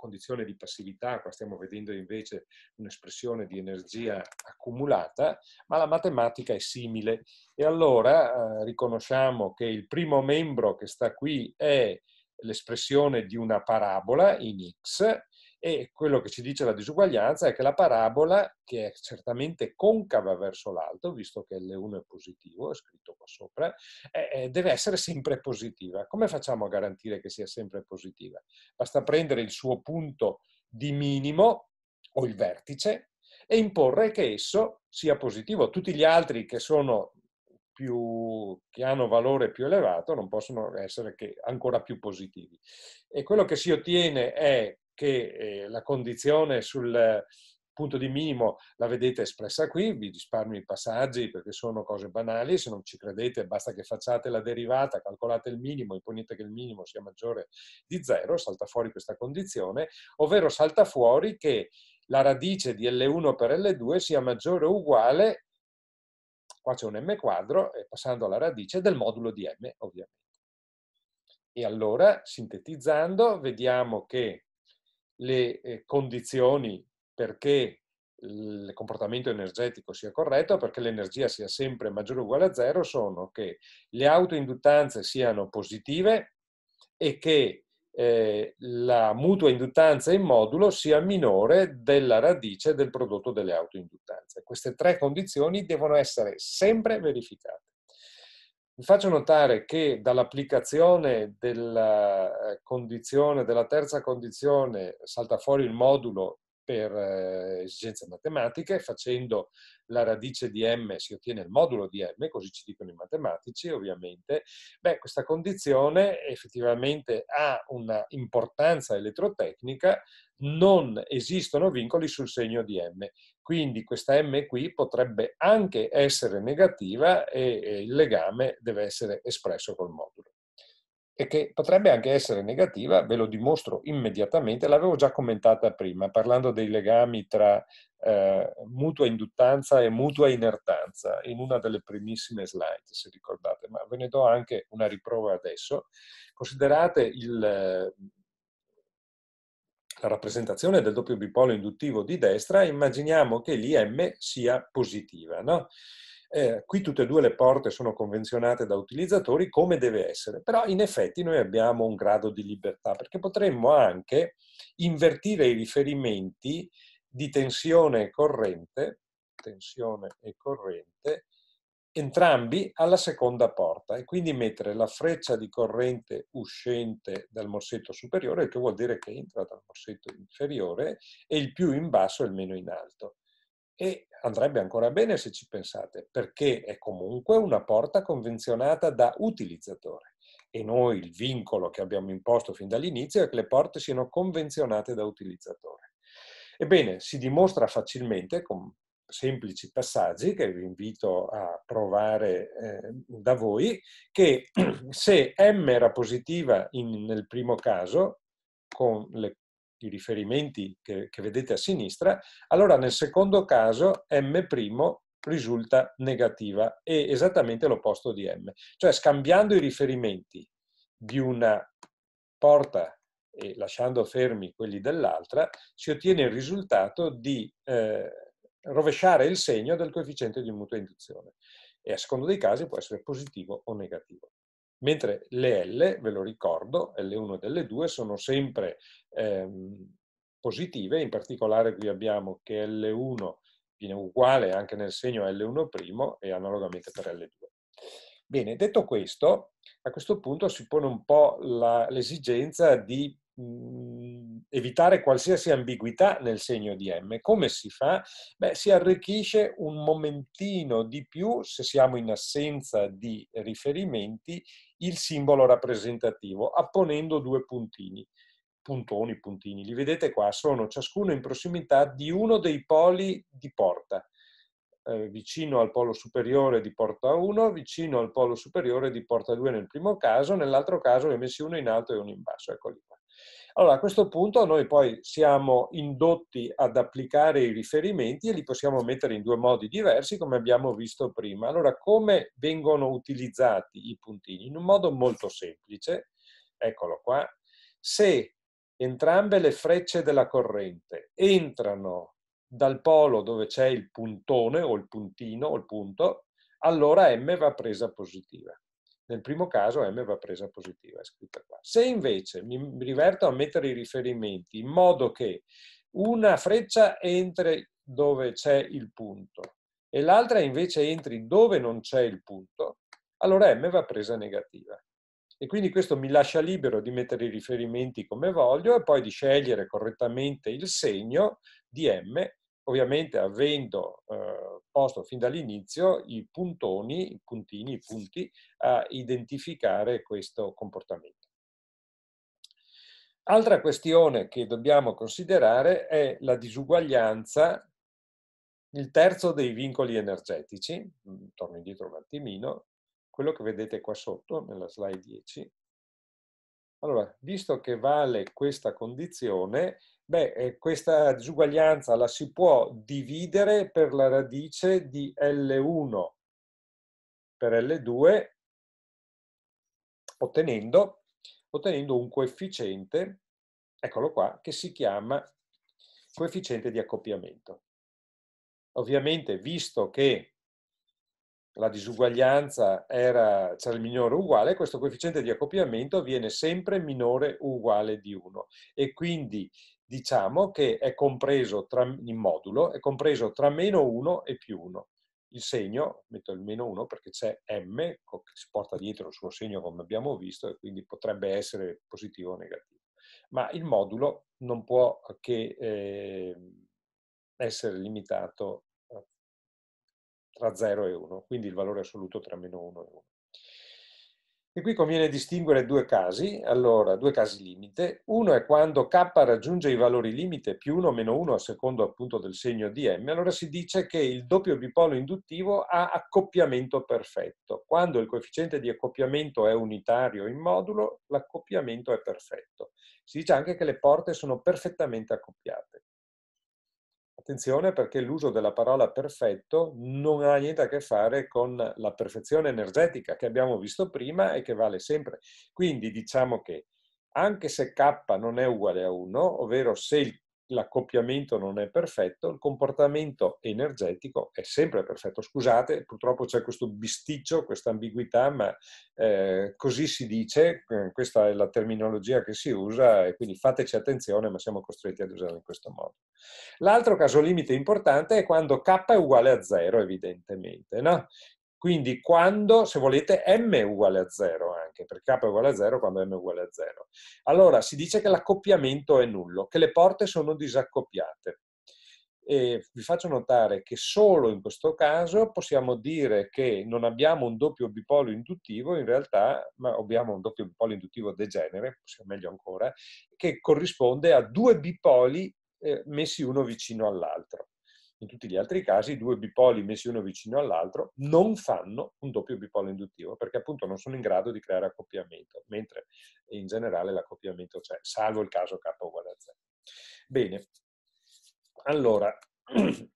condizione di passività, qua stiamo vedendo invece un'espressione di energia accumulata, ma la matematica è simile. E allora eh, riconosciamo che il primo membro che sta qui è l'espressione di una parabola in x e quello che ci dice la disuguaglianza è che la parabola, che è certamente concava verso l'alto, visto che L1 è positivo, è scritto qua sopra, eh, deve essere sempre positiva. Come facciamo a garantire che sia sempre positiva? Basta prendere il suo punto di minimo o il vertice e imporre che esso sia positivo. Tutti gli altri che sono più, che hanno valore più elevato non possono essere che ancora più positivi. E quello che si ottiene è che eh, la condizione sul punto di minimo la vedete espressa qui, vi risparmio i passaggi perché sono cose banali, se non ci credete basta che facciate la derivata, calcolate il minimo, imponete che il minimo sia maggiore di zero, salta fuori questa condizione, ovvero salta fuori che la radice di L1 per L2 sia maggiore o uguale, qua c'è un m quadro, eh, passando alla radice del modulo di m, ovviamente. E allora, sintetizzando, vediamo che le eh, condizioni perché il comportamento energetico sia corretto, perché l'energia sia sempre maggiore o uguale a zero, sono che le autoinduttanze siano positive e che eh, la mutua induttanza in modulo sia minore della radice del prodotto delle autoinduttanze. Queste tre condizioni devono essere sempre verificate. Vi faccio notare che dall'applicazione della, eh, condizione, della terza condizione salta fuori il modulo per eh, esigenze matematiche, facendo la radice di m si ottiene il modulo di m, così ci dicono i matematici ovviamente, beh questa condizione effettivamente ha una importanza elettrotecnica, non esistono vincoli sul segno di m, quindi questa m qui potrebbe anche essere negativa e il legame deve essere espresso col modulo e che potrebbe anche essere negativa, ve lo dimostro immediatamente, l'avevo già commentata prima parlando dei legami tra eh, mutua induttanza e mutua inertanza in una delle primissime slide, se ricordate, ma ve ne do anche una riprova adesso. Considerate il, la rappresentazione del doppio bipolo induttivo di destra, immaginiamo che l'IM sia positiva. No? Eh, qui tutte e due le porte sono convenzionate da utilizzatori come deve essere, però in effetti noi abbiamo un grado di libertà perché potremmo anche invertire i riferimenti di tensione e corrente, tensione e corrente, entrambi alla seconda porta e quindi mettere la freccia di corrente uscente dal morsetto superiore, che vuol dire che entra dal morsetto inferiore, e il più in basso e il meno in alto e andrebbe ancora bene se ci pensate, perché è comunque una porta convenzionata da utilizzatore e noi il vincolo che abbiamo imposto fin dall'inizio è che le porte siano convenzionate da utilizzatore. Ebbene, si dimostra facilmente con semplici passaggi che vi invito a provare eh, da voi, che se m era positiva in, nel primo caso, con le i riferimenti che, che vedete a sinistra, allora nel secondo caso M' risulta negativa, e esattamente l'opposto di M. Cioè scambiando i riferimenti di una porta e lasciando fermi quelli dell'altra, si ottiene il risultato di eh, rovesciare il segno del coefficiente di mutua induzione. E a secondo dei casi può essere positivo o negativo. Mentre le L, ve lo ricordo, L1 e L2 sono sempre ehm, positive, in particolare qui abbiamo che L1 viene uguale anche nel segno L1' e analogamente per L2. Bene, detto questo, a questo punto si pone un po' l'esigenza di Mhmm, evitare qualsiasi ambiguità nel segno di M. Come si fa? Beh, si arricchisce un momentino di più, se siamo in assenza di riferimenti, il simbolo rappresentativo, apponendo due puntini. Puntoni, puntini, li vedete qua, sono ciascuno in prossimità di uno dei poli di porta, eh, vicino al polo superiore di porta 1, vicino al polo superiore di porta 2 nel primo caso, nell'altro caso li ho messi uno in alto e uno in basso, eccoli qua. Allora, a questo punto noi poi siamo indotti ad applicare i riferimenti e li possiamo mettere in due modi diversi, come abbiamo visto prima. Allora, come vengono utilizzati i puntini? In un modo molto semplice, eccolo qua. Se entrambe le frecce della corrente entrano dal polo dove c'è il puntone o il puntino o il punto, allora M va presa positiva. Nel primo caso M va presa positiva, è scritta qua. Se invece mi riverto a mettere i riferimenti in modo che una freccia entri dove c'è il punto e l'altra invece entri dove non c'è il punto, allora M va presa negativa. E quindi questo mi lascia libero di mettere i riferimenti come voglio e poi di scegliere correttamente il segno di M ovviamente avendo eh, posto fin dall'inizio i puntoni, i puntini, i punti a identificare questo comportamento. Altra questione che dobbiamo considerare è la disuguaglianza, il terzo dei vincoli energetici, mm, torno indietro un attimino, quello che vedete qua sotto nella slide 10. Allora, visto che vale questa condizione, Beh, eh, questa disuguaglianza la si può dividere per la radice di L1 per L2 ottenendo, ottenendo un coefficiente, eccolo qua, che si chiama coefficiente di accoppiamento. Ovviamente, visto che la disuguaglianza era, c'era il minore uguale, questo coefficiente di accoppiamento viene sempre minore o uguale di 1 e quindi diciamo che è compreso tra, in modulo, è compreso tra meno 1 e più 1. Il segno, metto il meno 1 perché c'è m che si porta dietro il suo segno come abbiamo visto e quindi potrebbe essere positivo o negativo. Ma il modulo non può che eh, essere limitato eh, tra 0 e 1, quindi il valore assoluto tra meno 1 e 1. E qui conviene distinguere due casi, allora due casi limite. Uno è quando k raggiunge i valori limite più 1 meno 1 a secondo appunto del segno dm, allora si dice che il doppio bipolo induttivo ha accoppiamento perfetto. Quando il coefficiente di accoppiamento è unitario in modulo, l'accoppiamento è perfetto. Si dice anche che le porte sono perfettamente accoppiate. Attenzione perché l'uso della parola perfetto non ha niente a che fare con la perfezione energetica che abbiamo visto prima e che vale sempre. Quindi diciamo che anche se k non è uguale a 1, ovvero se il l'accoppiamento non è perfetto, il comportamento energetico è sempre perfetto. Scusate, purtroppo c'è questo bisticcio, questa ambiguità, ma eh, così si dice, eh, questa è la terminologia che si usa e quindi fateci attenzione, ma siamo costretti ad usarla in questo modo. L'altro caso limite importante è quando k è uguale a zero, evidentemente. No? Quindi quando, se volete, m è uguale a 0 anche, perché k è uguale a 0 quando m è uguale a 0. Allora si dice che l'accoppiamento è nullo, che le porte sono disaccoppiate. E vi faccio notare che solo in questo caso possiamo dire che non abbiamo un doppio bipolo induttivo in realtà, ma abbiamo un doppio bipolo induttivo degenere, meglio ancora, che corrisponde a due bipoli eh, messi uno vicino all'altro. In tutti gli altri casi, due bipoli messi uno vicino all'altro non fanno un doppio bipolo induttivo perché appunto non sono in grado di creare accoppiamento, mentre in generale l'accoppiamento c'è, salvo il caso K uguale a 0. Bene, allora,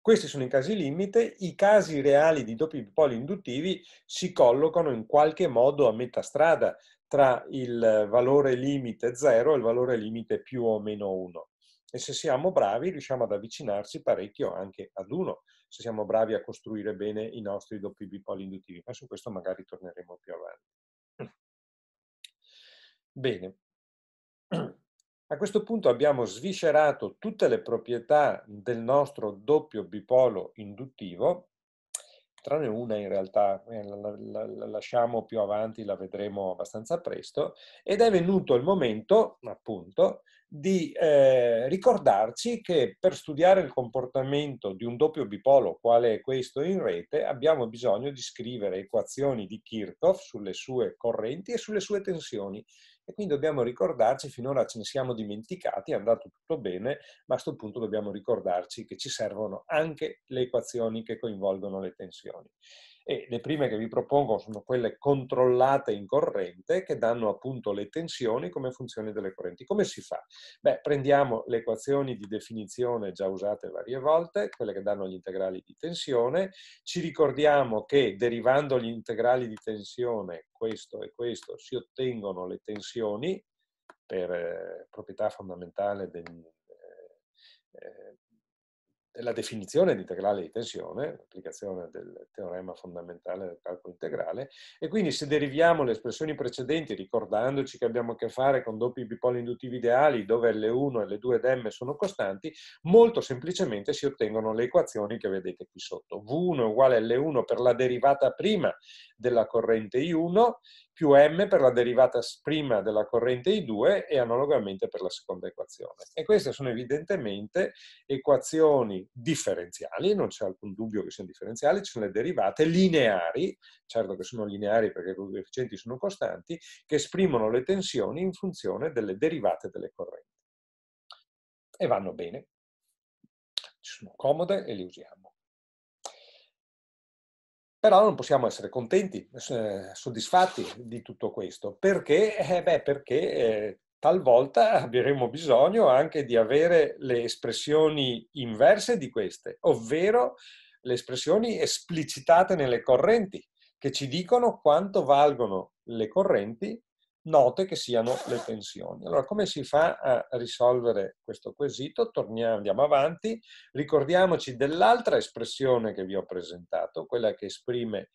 questi sono i casi limite, i casi reali di doppi bipoli induttivi si collocano in qualche modo a metà strada tra il valore limite 0 e il valore limite più o meno 1 e se siamo bravi riusciamo ad avvicinarci parecchio anche ad uno, se siamo bravi a costruire bene i nostri doppi bipoli induttivi, ma su questo magari torneremo più avanti. Bene. A questo punto abbiamo sviscerato tutte le proprietà del nostro doppio bipolo induttivo, tranne una in realtà, eh, la, lasciamo più avanti, la vedremo abbastanza presto, ed è venuto il momento, appunto, di eh, ricordarci che per studiare il comportamento di un doppio bipolo, quale è questo in rete, abbiamo bisogno di scrivere equazioni di Kirchhoff sulle sue correnti e sulle sue tensioni. E quindi dobbiamo ricordarci, finora ce ne siamo dimenticati, è andato tutto bene, ma a questo punto dobbiamo ricordarci che ci servono anche le equazioni che coinvolgono le tensioni e le prime che vi propongo sono quelle controllate in corrente che danno appunto le tensioni come funzione delle correnti. Come si fa? Beh, prendiamo le equazioni di definizione già usate varie volte, quelle che danno gli integrali di tensione, ci ricordiamo che derivando gli integrali di tensione, questo e questo, si ottengono le tensioni per eh, proprietà fondamentale del, eh, eh la definizione di integrale di tensione, l'applicazione del teorema fondamentale del calcolo integrale, e quindi se deriviamo le espressioni precedenti ricordandoci che abbiamo a che fare con doppi bipoli induttivi ideali dove L1 e L2 ed M sono costanti, molto semplicemente si ottengono le equazioni che vedete qui sotto. V1 è uguale a L1 per la derivata prima della corrente I1 più M per la derivata prima della corrente I2 e analogamente per la seconda equazione. E queste sono evidentemente equazioni differenziali, non c'è alcun dubbio che siano differenziali, ci sono le derivate lineari, certo che sono lineari perché i coefficienti sono costanti, che esprimono le tensioni in funzione delle derivate delle correnti. E vanno bene, ci sono comode e le usiamo. Però non possiamo essere contenti, eh, soddisfatti di tutto questo, perché, eh, beh, perché eh, talvolta avremo bisogno anche di avere le espressioni inverse di queste, ovvero le espressioni esplicitate nelle correnti, che ci dicono quanto valgono le correnti note che siano le tensioni. Allora, come si fa a risolvere questo quesito? Torniamo, andiamo avanti, ricordiamoci dell'altra espressione che vi ho presentato, quella che esprime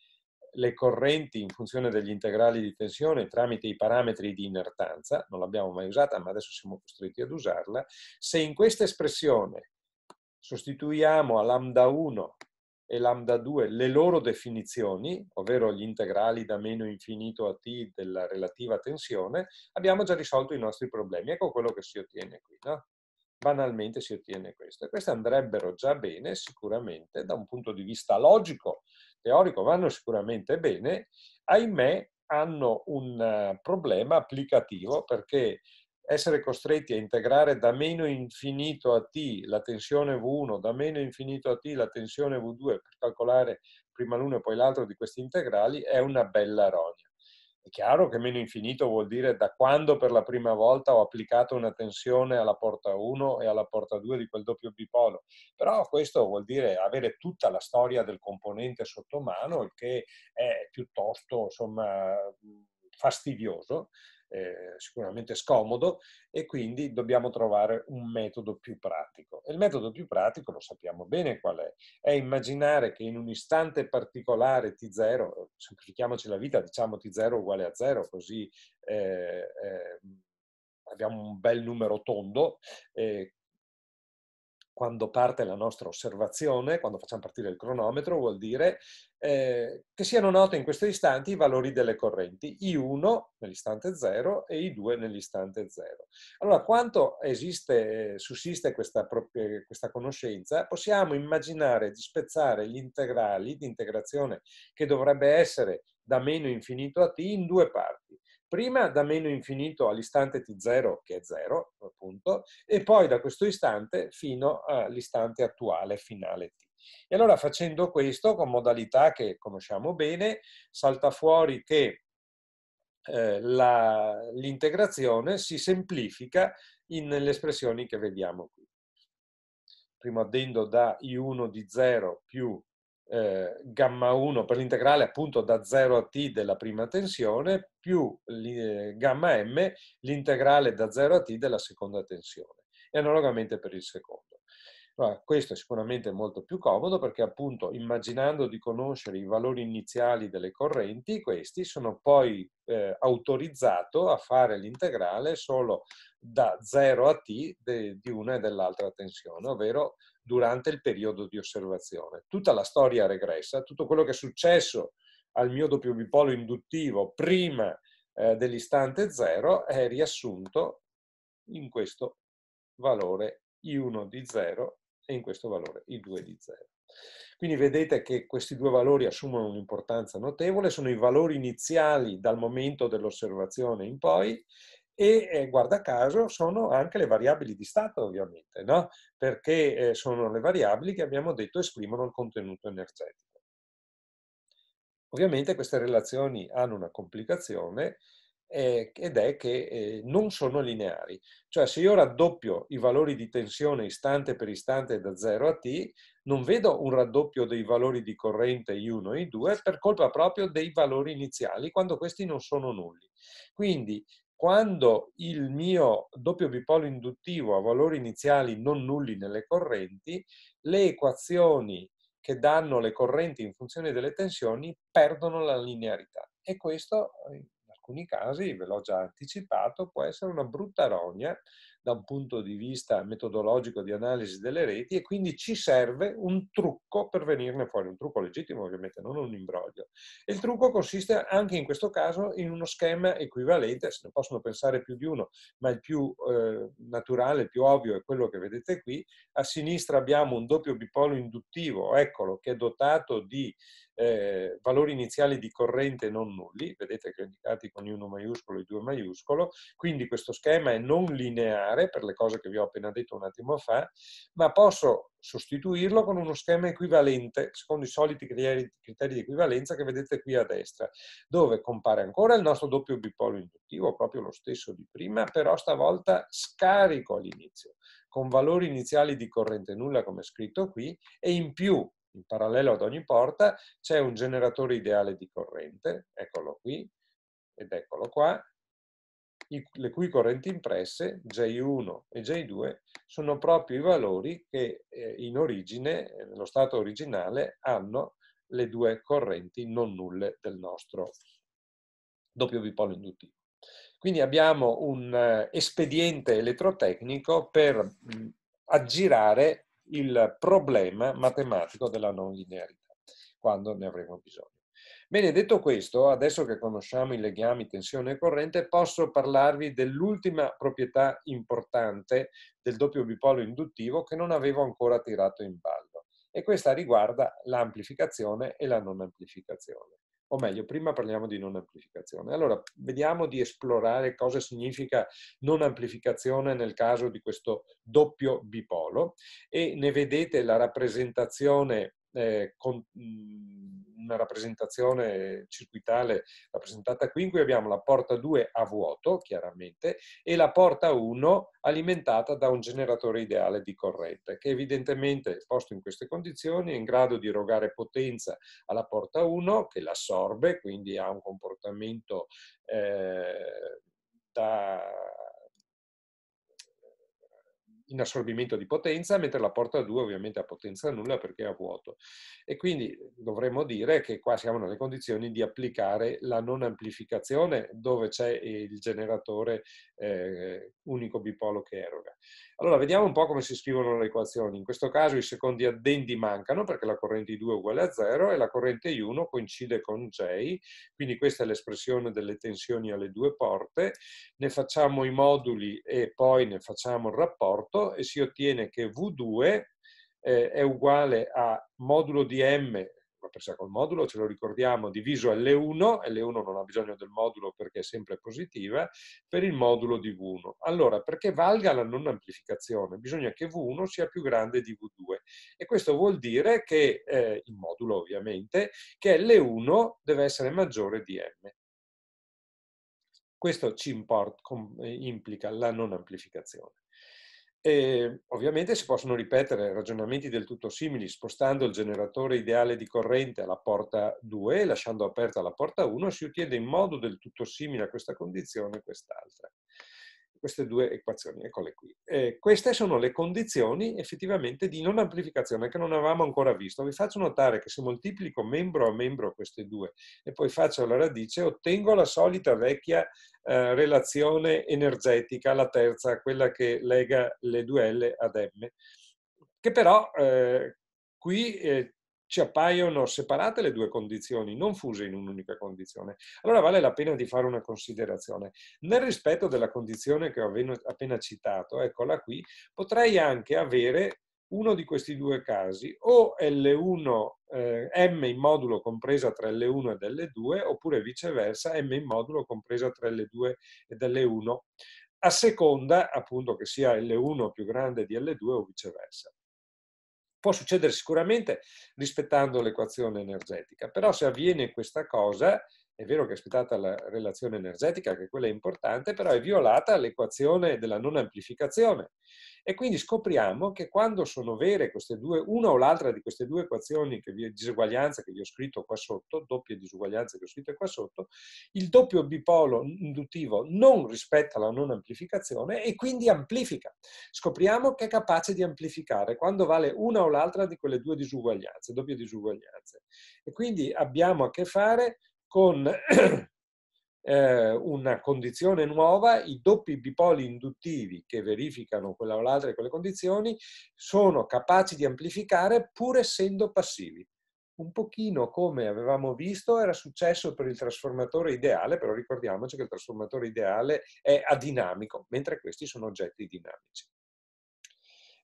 le correnti in funzione degli integrali di tensione tramite i parametri di inertanza, non l'abbiamo mai usata ma adesso siamo costretti ad usarla, se in questa espressione sostituiamo a lambda 1 e lambda 2 le loro definizioni, ovvero gli integrali da meno infinito a t della relativa tensione, abbiamo già risolto i nostri problemi. Ecco quello che si ottiene qui. No? Banalmente si ottiene questo. E queste andrebbero già bene sicuramente da un punto di vista logico, teorico, vanno sicuramente bene. Ahimè, hanno un eh, problema applicativo perché essere costretti a integrare da meno infinito a t la tensione V1, da meno infinito a t la tensione V2 per calcolare prima l'uno e poi l'altro di questi integrali è una bella rogna. È chiaro che meno infinito vuol dire da quando per la prima volta ho applicato una tensione alla porta 1 e alla porta 2 di quel doppio bipolo, però questo vuol dire avere tutta la storia del componente sotto mano, il che è piuttosto insomma, fastidioso, eh, sicuramente scomodo e quindi dobbiamo trovare un metodo più pratico. E il metodo più pratico lo sappiamo bene qual è, è immaginare che in un istante particolare T0, semplifichiamoci la vita, diciamo T0 uguale a 0, così eh, eh, abbiamo un bel numero tondo, eh, quando parte la nostra osservazione, quando facciamo partire il cronometro, vuol dire eh, che siano noti in questo istante i valori delle correnti, I1 nell'istante 0 e I2 nell'istante 0. Allora, quanto esiste, sussiste questa, questa conoscenza, possiamo immaginare di spezzare gli integrali di integrazione che dovrebbe essere da meno infinito a t in due parti prima da meno infinito all'istante t0, che è 0, appunto, e poi da questo istante fino eh, all'istante attuale finale t. E allora facendo questo con modalità che conosciamo bene, salta fuori che eh, l'integrazione si semplifica nelle espressioni che vediamo qui. Primo addendo da I1 di 0 più eh, gamma 1 per l'integrale appunto da 0 a t della prima tensione più eh, gamma m l'integrale da 0 a t della seconda tensione e analogamente per il secondo. Allora, questo è sicuramente molto più comodo perché appunto immaginando di conoscere i valori iniziali delle correnti, questi sono poi eh, autorizzato a fare l'integrale solo da 0 a t de, di una e dell'altra tensione, ovvero durante il periodo di osservazione. Tutta la storia regressa, tutto quello che è successo al mio doppio bipolo induttivo prima eh, dell'istante zero è riassunto in questo valore I1 di 0 e in questo valore I2 di 0. Quindi vedete che questi due valori assumono un'importanza notevole, sono i valori iniziali dal momento dell'osservazione in poi e eh, guarda caso sono anche le variabili di stato ovviamente, no? perché eh, sono le variabili che abbiamo detto esprimono il contenuto energetico. Ovviamente queste relazioni hanno una complicazione eh, ed è che eh, non sono lineari, cioè se io raddoppio i valori di tensione istante per istante da 0 a t, non vedo un raddoppio dei valori di corrente I1 e I2 per colpa proprio dei valori iniziali quando questi non sono nulli. Quindi quando il mio doppio bipolo induttivo ha valori iniziali non nulli nelle correnti, le equazioni che danno le correnti in funzione delle tensioni perdono la linearità. E questo in alcuni casi, ve l'ho già anticipato, può essere una brutta rogna da un punto di vista metodologico di analisi delle reti e quindi ci serve un trucco per venirne fuori, un trucco legittimo ovviamente, non un imbroglio. il trucco consiste anche in questo caso in uno schema equivalente, se ne possono pensare più di uno, ma il più eh, naturale, il più ovvio è quello che vedete qui. A sinistra abbiamo un doppio bipolo induttivo, eccolo, che è dotato di eh, valori iniziali di corrente non nulli, vedete che indicati con I1 maiuscolo e 2 maiuscolo, quindi questo schema è non lineare per le cose che vi ho appena detto un attimo fa, ma posso sostituirlo con uno schema equivalente secondo i soliti criteri, criteri di equivalenza che vedete qui a destra, dove compare ancora il nostro doppio bipolo induttivo, proprio lo stesso di prima, però stavolta scarico all'inizio, con valori iniziali di corrente nulla come scritto qui, e in più in parallelo ad ogni porta c'è un generatore ideale di corrente, eccolo qui ed eccolo qua, le cui correnti impresse, J1 e J2, sono proprio i valori che eh, in origine, eh, nello stato originale, hanno le due correnti non nulle del nostro doppio dipolo induttivo. Quindi abbiamo un eh, espediente elettrotecnico per mm, aggirare il problema matematico della non linearità, quando ne avremo bisogno. Bene, detto questo, adesso che conosciamo i legami tensione e corrente, posso parlarvi dell'ultima proprietà importante del doppio bipolo induttivo che non avevo ancora tirato in ballo, e questa riguarda l'amplificazione e la non amplificazione o meglio, prima parliamo di non amplificazione. Allora, vediamo di esplorare cosa significa non amplificazione nel caso di questo doppio bipolo e ne vedete la rappresentazione eh, con una rappresentazione circuitale rappresentata qui, in cui abbiamo la porta 2 a vuoto, chiaramente, e la porta 1 alimentata da un generatore ideale di corrente, che evidentemente, posto in queste condizioni, è in grado di erogare potenza alla porta 1, che l'assorbe, quindi ha un comportamento eh, da in assorbimento di potenza, mentre la porta 2 ovviamente ha potenza nulla perché è a vuoto. E quindi eh, dovremmo dire che qua siamo nelle condizioni di applicare la non amplificazione dove c'è il generatore eh, unico bipolo che eroga. Allora vediamo un po' come si scrivono le equazioni. In questo caso i secondi addendi mancano perché la corrente I2 è uguale a 0 e la corrente I1 coincide con J, quindi questa è l'espressione delle tensioni alle due porte. Ne facciamo i moduli e poi ne facciamo il rapporto e si ottiene che V2 eh, è uguale a modulo di M, la presa col modulo, ce lo ricordiamo, diviso L1, L1 non ha bisogno del modulo perché è sempre positiva, per il modulo di V1. Allora, perché valga la non amplificazione, bisogna che V1 sia più grande di V2. E questo vuol dire che, eh, il modulo ovviamente, che L1 deve essere maggiore di M. Questo ci import, implica la non amplificazione. E ehm, ovviamente si possono ripetere ragionamenti del tutto simili, spostando il generatore ideale di corrente alla porta 2 e lasciando aperta la porta 1, si ottiene in modo del tutto simile a questa condizione quest'altra queste due equazioni, eccole qui. Eh, queste sono le condizioni effettivamente di non amplificazione che non avevamo ancora visto. Vi faccio notare che se moltiplico membro a membro queste due e poi faccio la radice, ottengo la solita vecchia eh, relazione energetica, la terza, quella che lega le due L ad M, che però eh, qui eh, ci appaiono separate le due condizioni, non fuse in un'unica condizione. Allora vale la pena di fare una considerazione. Nel rispetto della condizione che ho appena citato, eccola qui, potrei anche avere uno di questi due casi, o L1, eh, M in modulo compresa tra L1 ed L2, oppure viceversa, M in modulo compresa tra L2 ed L1, a seconda appunto che sia L1 più grande di L2 o viceversa può succedere sicuramente rispettando l'equazione energetica, però se avviene questa cosa è vero che è aspettata la relazione energetica, che quella è importante, però è violata l'equazione della non amplificazione. E quindi scopriamo che quando sono vere queste due, una o l'altra di queste due equazioni che vi, disuguaglianza che vi ho scritto qua sotto, doppie disuguaglianze che ho scritto qua sotto, il doppio bipolo induttivo non rispetta la non amplificazione e quindi amplifica. Scopriamo che è capace di amplificare quando vale una o l'altra di quelle due disuguaglianze, doppie disuguaglianze. E quindi abbiamo a che fare con eh, una condizione nuova, i doppi bipoli induttivi che verificano quella o l'altra e quelle condizioni sono capaci di amplificare pur essendo passivi. Un pochino come avevamo visto era successo per il trasformatore ideale, però ricordiamoci che il trasformatore ideale è adinamico, mentre questi sono oggetti dinamici.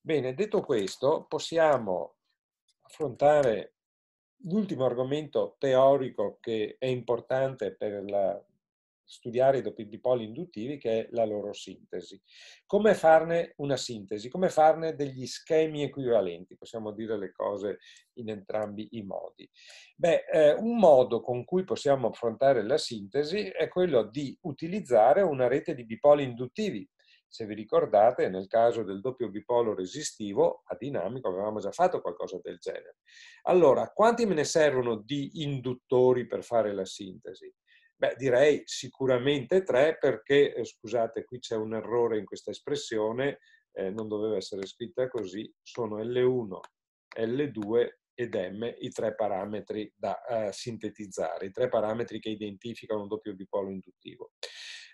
Bene, detto questo, possiamo affrontare L'ultimo argomento teorico che è importante per la, studiare i dipoli induttivi che è la loro sintesi. Come farne una sintesi? Come farne degli schemi equivalenti? Possiamo dire le cose in entrambi i modi. Beh, eh, un modo con cui possiamo affrontare la sintesi è quello di utilizzare una rete di bipoli induttivi se vi ricordate, nel caso del doppio bipolo resistivo, a dinamico avevamo già fatto qualcosa del genere. Allora, quanti me ne servono di induttori per fare la sintesi? Beh, direi sicuramente tre perché, eh, scusate, qui c'è un errore in questa espressione, eh, non doveva essere scritta così, sono L1, L2 ed M i tre parametri da eh, sintetizzare, i tre parametri che identificano un doppio dipolo induttivo.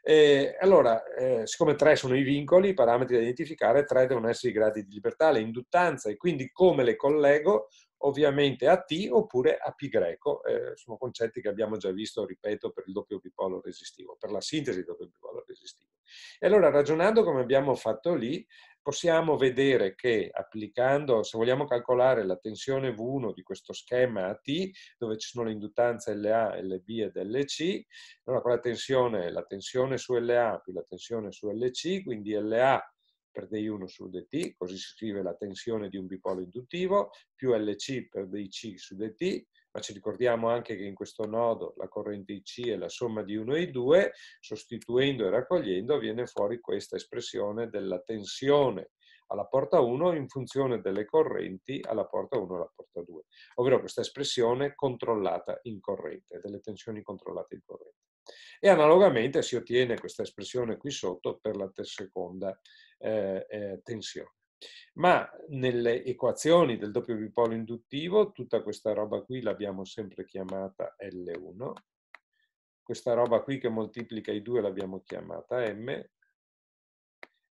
E allora, eh, siccome tre sono i vincoli, i parametri da identificare, tre devono essere i gradi di libertà, le induttanze, e quindi come le collego ovviamente a T oppure a P greco, eh, sono concetti che abbiamo già visto, ripeto, per il doppio bipolo resistivo, per la sintesi del doppio bipolo resistivo. E allora ragionando come abbiamo fatto lì, possiamo vedere che applicando, se vogliamo calcolare la tensione V1 di questo schema a T, dove ci sono le indutanze LA, LB ed LC, allora quella tensione è la tensione su LA più la tensione su LC, quindi LA per DI1 su DT, così si scrive la tensione di un bipolo induttivo, più LC per DIC su DT, ma ci ricordiamo anche che in questo nodo la corrente IC è la somma di 1 e i 2, sostituendo e raccogliendo viene fuori questa espressione della tensione alla porta 1 in funzione delle correnti alla porta 1 e alla porta 2, ovvero questa espressione controllata in corrente, delle tensioni controllate in corrente. E analogamente si ottiene questa espressione qui sotto per la seconda eh, eh, tensione ma nelle equazioni del doppio dipolo induttivo tutta questa roba qui l'abbiamo sempre chiamata L1, questa roba qui che moltiplica i due l'abbiamo chiamata M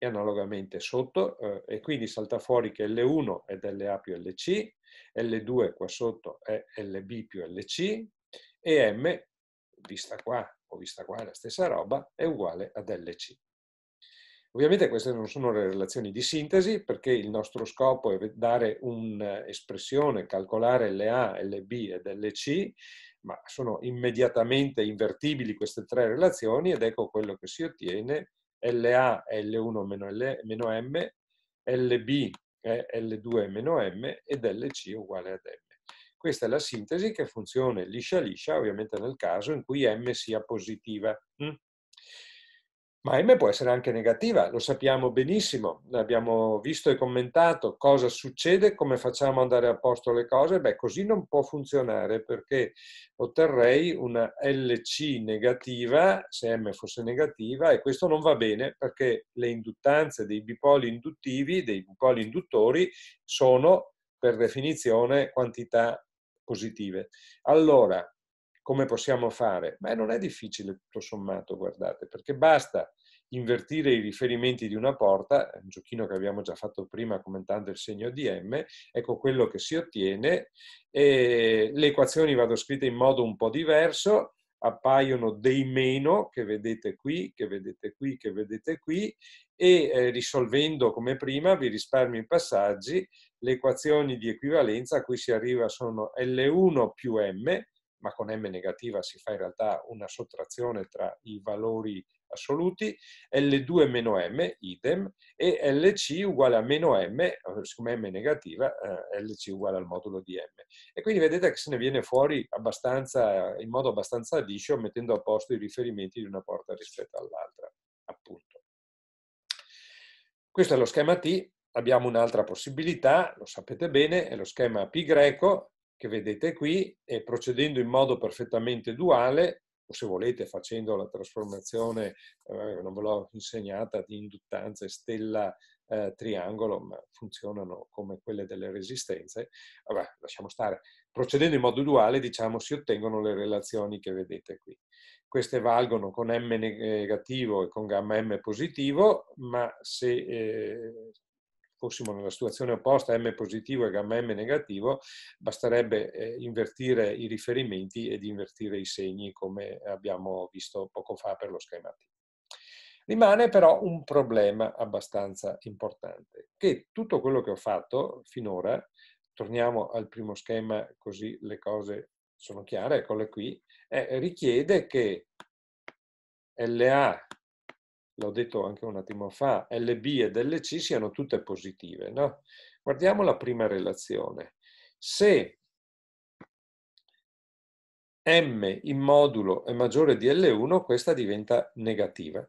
e analogamente sotto eh, e quindi salta fuori che L1 è LA più LC, L2 qua sotto è LB più LC e M, vista qua o vista qua è la stessa roba, è uguale ad LC. Ovviamente queste non sono le relazioni di sintesi perché il nostro scopo è dare un'espressione, calcolare LA, LB ed LC, ma sono immediatamente invertibili queste tre relazioni ed ecco quello che si ottiene LA è L1-M, LB è L2-M ed LC uguale ad M. Questa è la sintesi che funziona liscia liscia, ovviamente nel caso in cui M sia positiva. Mm? ma M può essere anche negativa, lo sappiamo benissimo, l'abbiamo visto e commentato cosa succede, come facciamo andare a posto le cose, beh così non può funzionare perché otterrei una LC negativa se M fosse negativa e questo non va bene perché le induttanze dei bipoli induttivi, dei bipoli induttori, sono per definizione quantità positive. Allora, come possiamo fare? Beh, non è difficile tutto sommato, guardate, perché basta invertire i riferimenti di una porta, un giochino che abbiamo già fatto prima commentando il segno di M, ecco quello che si ottiene, e le equazioni vado scritte in modo un po' diverso, appaiono dei meno che vedete qui, che vedete qui, che vedete qui e eh, risolvendo come prima vi risparmio i passaggi, le equazioni di equivalenza a cui si arriva sono L1 più M ma con M negativa si fa in realtà una sottrazione tra i valori assoluti, L2 M, idem, e LC uguale a meno M, eh, siccome M è negativa, eh, LC uguale al modulo di M. E quindi vedete che se ne viene fuori in modo abbastanza liscio, mettendo a posto i riferimenti di una porta rispetto all'altra, appunto. Questo è lo schema T, abbiamo un'altra possibilità, lo sapete bene, è lo schema π greco, che vedete qui e procedendo in modo perfettamente duale, o se volete facendo la trasformazione, eh, non ve l'ho insegnata, di induttanza e stella eh, triangolo, ma funzionano come quelle delle resistenze, vabbè, lasciamo stare, procedendo in modo duale, diciamo, si ottengono le relazioni che vedete qui. Queste valgono con m eh, negativo e con gamma m positivo, ma se eh, fossimo nella situazione opposta, M positivo e gamma M negativo, basterebbe eh, invertire i riferimenti ed invertire i segni come abbiamo visto poco fa per lo schema T. Rimane però un problema abbastanza importante, che tutto quello che ho fatto finora, torniamo al primo schema così le cose sono chiare, eccole qui, eh, richiede che LA l'ho detto anche un attimo fa, LB ed LC siano tutte positive. No? Guardiamo la prima relazione. Se M in modulo è maggiore di L1, questa diventa negativa.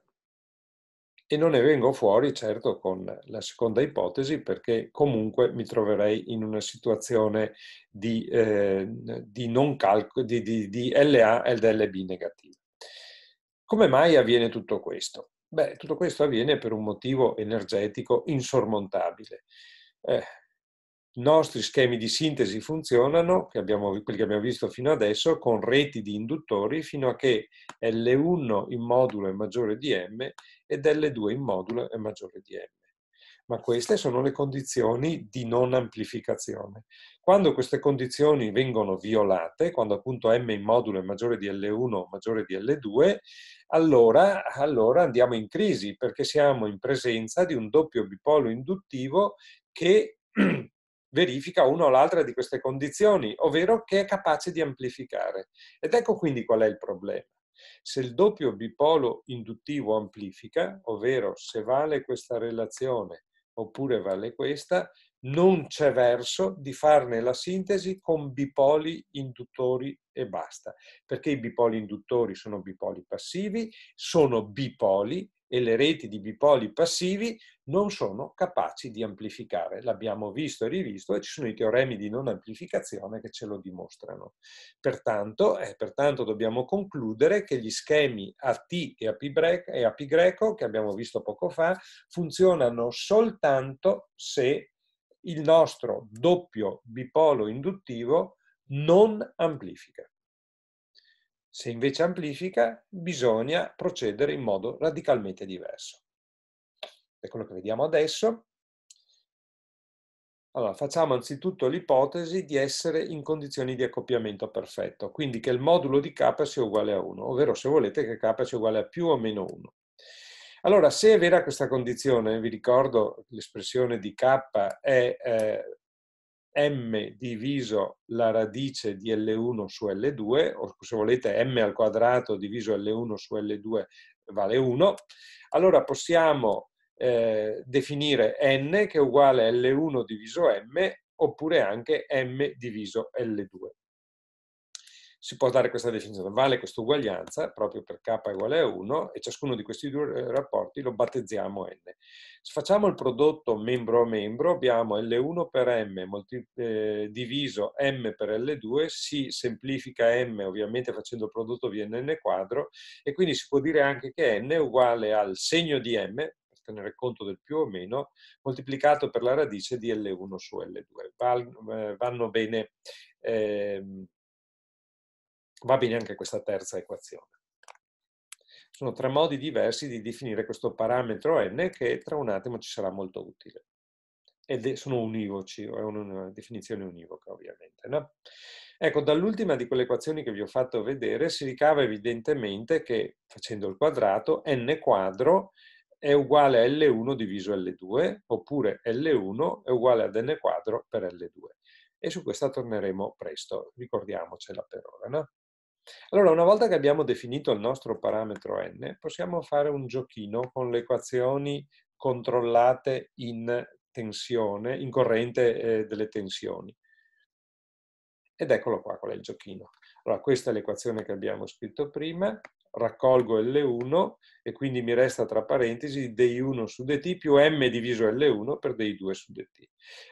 E non ne vengo fuori, certo, con la seconda ipotesi, perché comunque mi troverei in una situazione di, eh, di, non calco, di, di, di LA ed LB negativa. Come mai avviene tutto questo? Beh, tutto questo avviene per un motivo energetico insormontabile. Eh, I nostri schemi di sintesi funzionano, che abbiamo, quelli che abbiamo visto fino adesso, con reti di induttori fino a che L1 in modulo è maggiore di M ed L2 in modulo è maggiore di M ma queste sono le condizioni di non amplificazione. Quando queste condizioni vengono violate, quando appunto M in modulo è maggiore di L1 o maggiore di L2, allora, allora andiamo in crisi perché siamo in presenza di un doppio bipolo induttivo che verifica una o l'altra di queste condizioni, ovvero che è capace di amplificare. Ed ecco quindi qual è il problema. Se il doppio bipolo induttivo amplifica, ovvero se vale questa relazione oppure vale questa, non c'è verso di farne la sintesi con bipoli induttori e basta, perché i bipoli induttori sono bipoli passivi, sono bipoli e le reti di bipoli passivi non sono capaci di amplificare. L'abbiamo visto e rivisto e ci sono i teoremi di non amplificazione che ce lo dimostrano. Pertanto, eh, pertanto dobbiamo concludere che gli schemi AT e AP greco, che abbiamo visto poco fa, funzionano soltanto se il nostro doppio bipolo induttivo non amplifica. Se invece amplifica, bisogna procedere in modo radicalmente diverso. È quello che vediamo adesso. Allora, facciamo anzitutto l'ipotesi di essere in condizioni di accoppiamento perfetto, quindi che il modulo di k sia uguale a 1, ovvero se volete che k sia uguale a più o meno 1. Allora, se è vera questa condizione, vi ricordo l'espressione di k è eh, m diviso la radice di L1 su L2, o se volete m al quadrato diviso L1 su L2 vale 1, allora possiamo eh, definire n che è uguale a L1 diviso m oppure anche m diviso L2 si può dare questa definizione, vale questa uguaglianza proprio per k uguale a 1 e ciascuno di questi due eh, rapporti lo battezziamo n. Se facciamo il prodotto membro a membro abbiamo L1 per m eh, diviso m per L2, si semplifica m ovviamente facendo il prodotto via n quadro e quindi si può dire anche che n è uguale al segno di m, per tenere conto del più o meno, moltiplicato per la radice di L1 su L2. Eh, vanno bene... Eh, Va bene anche questa terza equazione. Sono tre modi diversi di definire questo parametro n che tra un attimo ci sarà molto utile. Ed sono univoci, è una definizione univoca ovviamente. No? Ecco, dall'ultima di quelle equazioni che vi ho fatto vedere si ricava evidentemente che facendo il quadrato n quadro è uguale a L1 diviso L2, oppure L1 è uguale ad n quadro per L2. E su questa torneremo presto, ricordiamocela per ora. No? Allora, una volta che abbiamo definito il nostro parametro n, possiamo fare un giochino con le equazioni controllate in tensione, in corrente eh, delle tensioni. Ed eccolo qua, qual è il giochino. Allora, questa è l'equazione che abbiamo scritto prima, raccolgo L1 e quindi mi resta tra parentesi DI1 su DT più M diviso L1 per dei 2 su DT.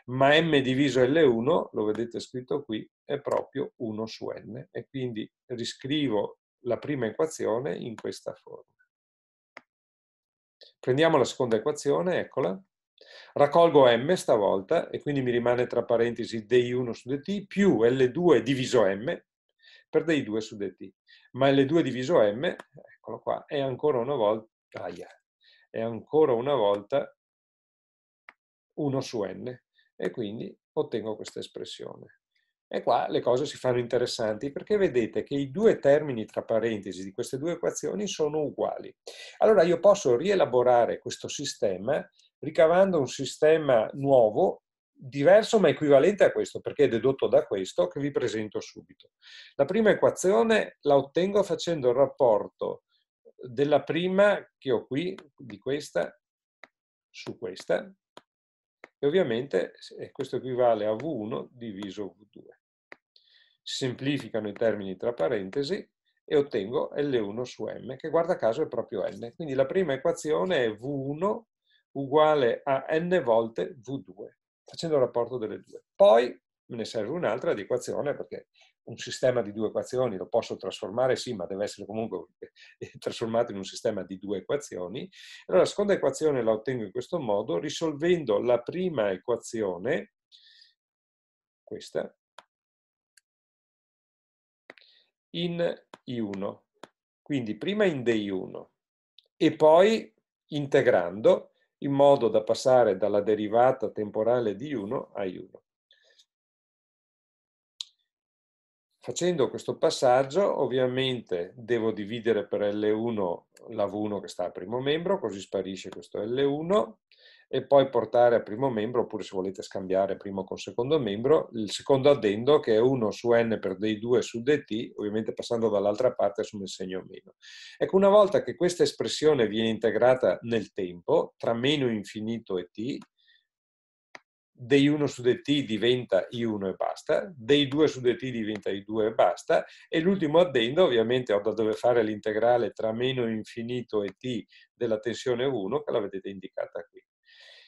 Ma M diviso L1, lo vedete scritto qui, è proprio 1 su n e quindi riscrivo la prima equazione in questa forma. Prendiamo la seconda equazione, eccola, raccolgo m stavolta e quindi mi rimane tra parentesi di1 su dt più l2 diviso m per dei 2 su dt. Ma l2 diviso m, eccolo qua, è ancora una volta, aia, è ancora una volta 1 su n e quindi ottengo questa espressione. E qua le cose si fanno interessanti perché vedete che i due termini tra parentesi di queste due equazioni sono uguali. Allora io posso rielaborare questo sistema ricavando un sistema nuovo, diverso ma equivalente a questo, perché è dedotto da questo, che vi presento subito. La prima equazione la ottengo facendo il rapporto della prima che ho qui, di questa, su questa, e ovviamente eh, questo equivale a V1 diviso V2. Si semplificano i termini tra parentesi e ottengo L1 su M, che guarda caso è proprio N. Quindi la prima equazione è V1 uguale a N volte V2, facendo il rapporto delle due. Poi me ne serve un'altra di equazione perché un sistema di due equazioni, lo posso trasformare, sì, ma deve essere comunque trasformato in un sistema di due equazioni. Allora la seconda equazione la ottengo in questo modo, risolvendo la prima equazione, questa, in I1. Quindi prima in D1 e poi integrando in modo da passare dalla derivata temporale di 1 a I1. Facendo questo passaggio ovviamente devo dividere per L1 la v 1 che sta a primo membro, così sparisce questo L1 e poi portare a primo membro, oppure se volete scambiare primo con secondo membro, il secondo addendo che è 1 su n per dei 2 su dt, ovviamente passando dall'altra parte su un segno meno. Ecco, una volta che questa espressione viene integrata nel tempo, tra meno infinito e t, dei 1 su dt diventa i1 e basta, dei 2 su dt diventa i2 e basta, e l'ultimo addendo ovviamente ho da dover fare l'integrale tra meno infinito e t della tensione 1, che la vedete indicata qui.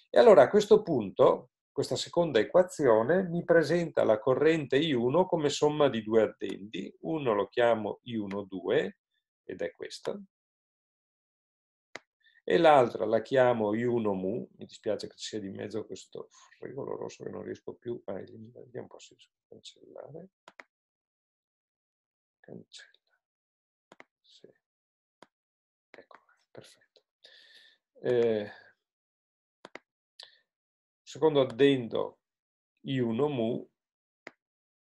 E allora a questo punto, questa seconda equazione mi presenta la corrente I1 come somma di due addendi, uno lo chiamo I12, ed è questo, e l'altra la chiamo Yunomu, mi dispiace che ci sia di mezzo questo frigolo rosso che non riesco più a eliminare, vediamo se riesco cancellare, cancella, sì, eccola, perfetto. Eh, secondo addendo Yunomu,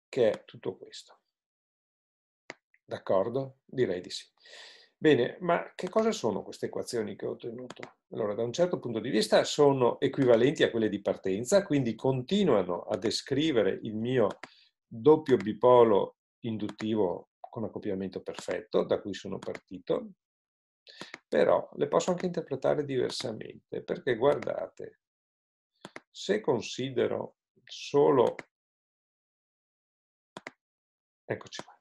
che è tutto questo. D'accordo? Direi di sì. Bene, ma che cosa sono queste equazioni che ho ottenuto? Allora, da un certo punto di vista sono equivalenti a quelle di partenza, quindi continuano a descrivere il mio doppio bipolo induttivo con accoppiamento perfetto, da cui sono partito, però le posso anche interpretare diversamente, perché guardate, se considero solo... Eccoci qua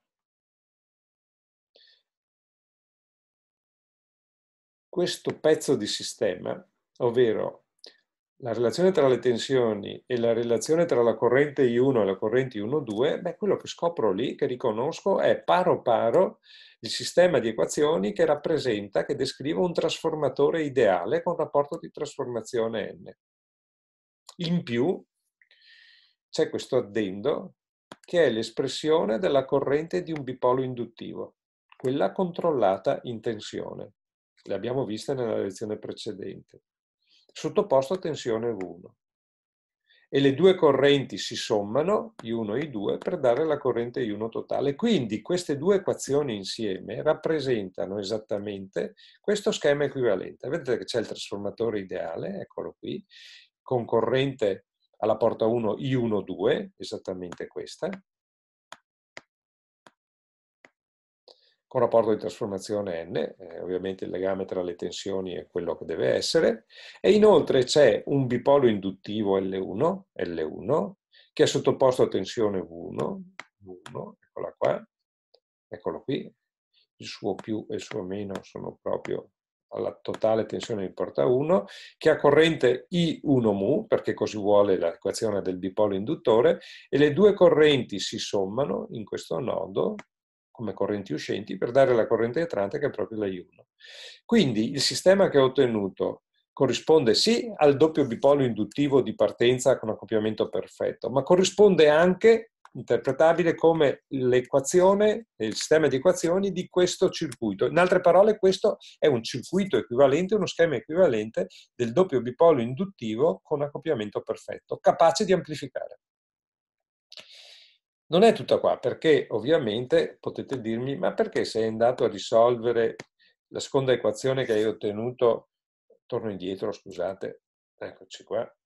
questo pezzo di sistema, ovvero la relazione tra le tensioni e la relazione tra la corrente I1 e la corrente I1-2, beh, quello che scopro lì, che riconosco, è paro paro il sistema di equazioni che rappresenta, che descrive un trasformatore ideale con rapporto di trasformazione n. In più c'è questo addendo che è l'espressione della corrente di un bipolo induttivo, quella controllata in tensione le abbiamo viste nella lezione precedente, sottoposto a tensione v 1 E le due correnti si sommano, I1 e I2, per dare la corrente I1 totale. Quindi queste due equazioni insieme rappresentano esattamente questo schema equivalente. Vedete che c'è il trasformatore ideale, eccolo qui, con corrente alla porta 1 i 1 2 esattamente questa, con rapporto di trasformazione N, eh, ovviamente il legame tra le tensioni è quello che deve essere, e inoltre c'è un bipolo induttivo L1, L1 che è sottoposto a tensione V1, V1 eccola qua, eccolo qui, il suo più e il suo meno sono proprio alla totale tensione di porta 1, che ha corrente I1mu, perché così vuole l'equazione del dipolo induttore, e le due correnti si sommano in questo nodo, come correnti uscenti per dare la corrente entrante che è proprio la I1. Quindi il sistema che ho ottenuto corrisponde sì al doppio bipolo induttivo di partenza con accoppiamento perfetto, ma corrisponde anche interpretabile come l'equazione, il sistema di equazioni di questo circuito. In altre parole, questo è un circuito equivalente, uno schema equivalente del doppio bipolo induttivo con accoppiamento perfetto, capace di amplificare. Non è tutta qua, perché ovviamente potete dirmi, ma perché sei andato a risolvere la seconda equazione che hai ottenuto? Torno indietro, scusate, eccoci qua.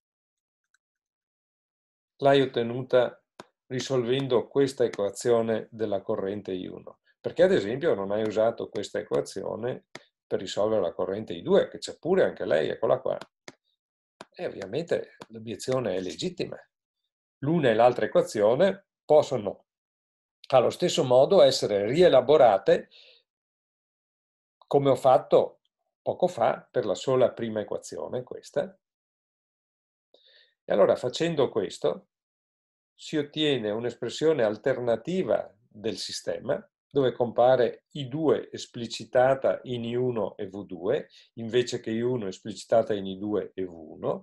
L'hai ottenuta risolvendo questa equazione della corrente I1. Perché ad esempio non hai usato questa equazione per risolvere la corrente I2, che c'è pure anche lei, eccola qua. E ovviamente l'obiezione è legittima. L'una e l'altra equazione possono allo stesso modo essere rielaborate come ho fatto poco fa per la sola prima equazione, questa. E allora facendo questo si ottiene un'espressione alternativa del sistema dove compare I2 esplicitata in I1 e V2 invece che I1 esplicitata in I2 e V1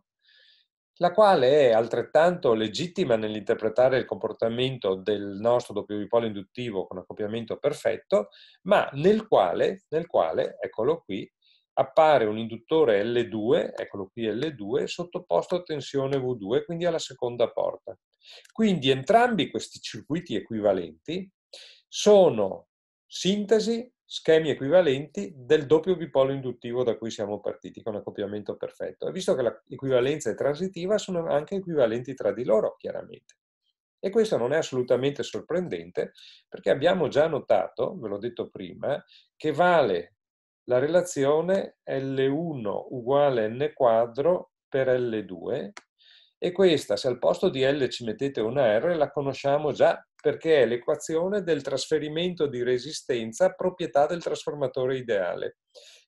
la quale è altrettanto legittima nell'interpretare il comportamento del nostro doppio dipolo induttivo con accoppiamento perfetto, ma nel quale, nel quale, eccolo qui, appare un induttore L2, eccolo qui L2, sottoposto a tensione V2, quindi alla seconda porta. Quindi entrambi questi circuiti equivalenti sono sintesi schemi equivalenti del doppio bipolo induttivo da cui siamo partiti con accoppiamento perfetto. E visto che l'equivalenza è transitiva, sono anche equivalenti tra di loro, chiaramente. E questo non è assolutamente sorprendente, perché abbiamo già notato, ve l'ho detto prima, che vale la relazione L1 uguale n quadro per L2 e questa, se al posto di L ci mettete una R, la conosciamo già perché è l'equazione del trasferimento di resistenza proprietà del trasformatore ideale,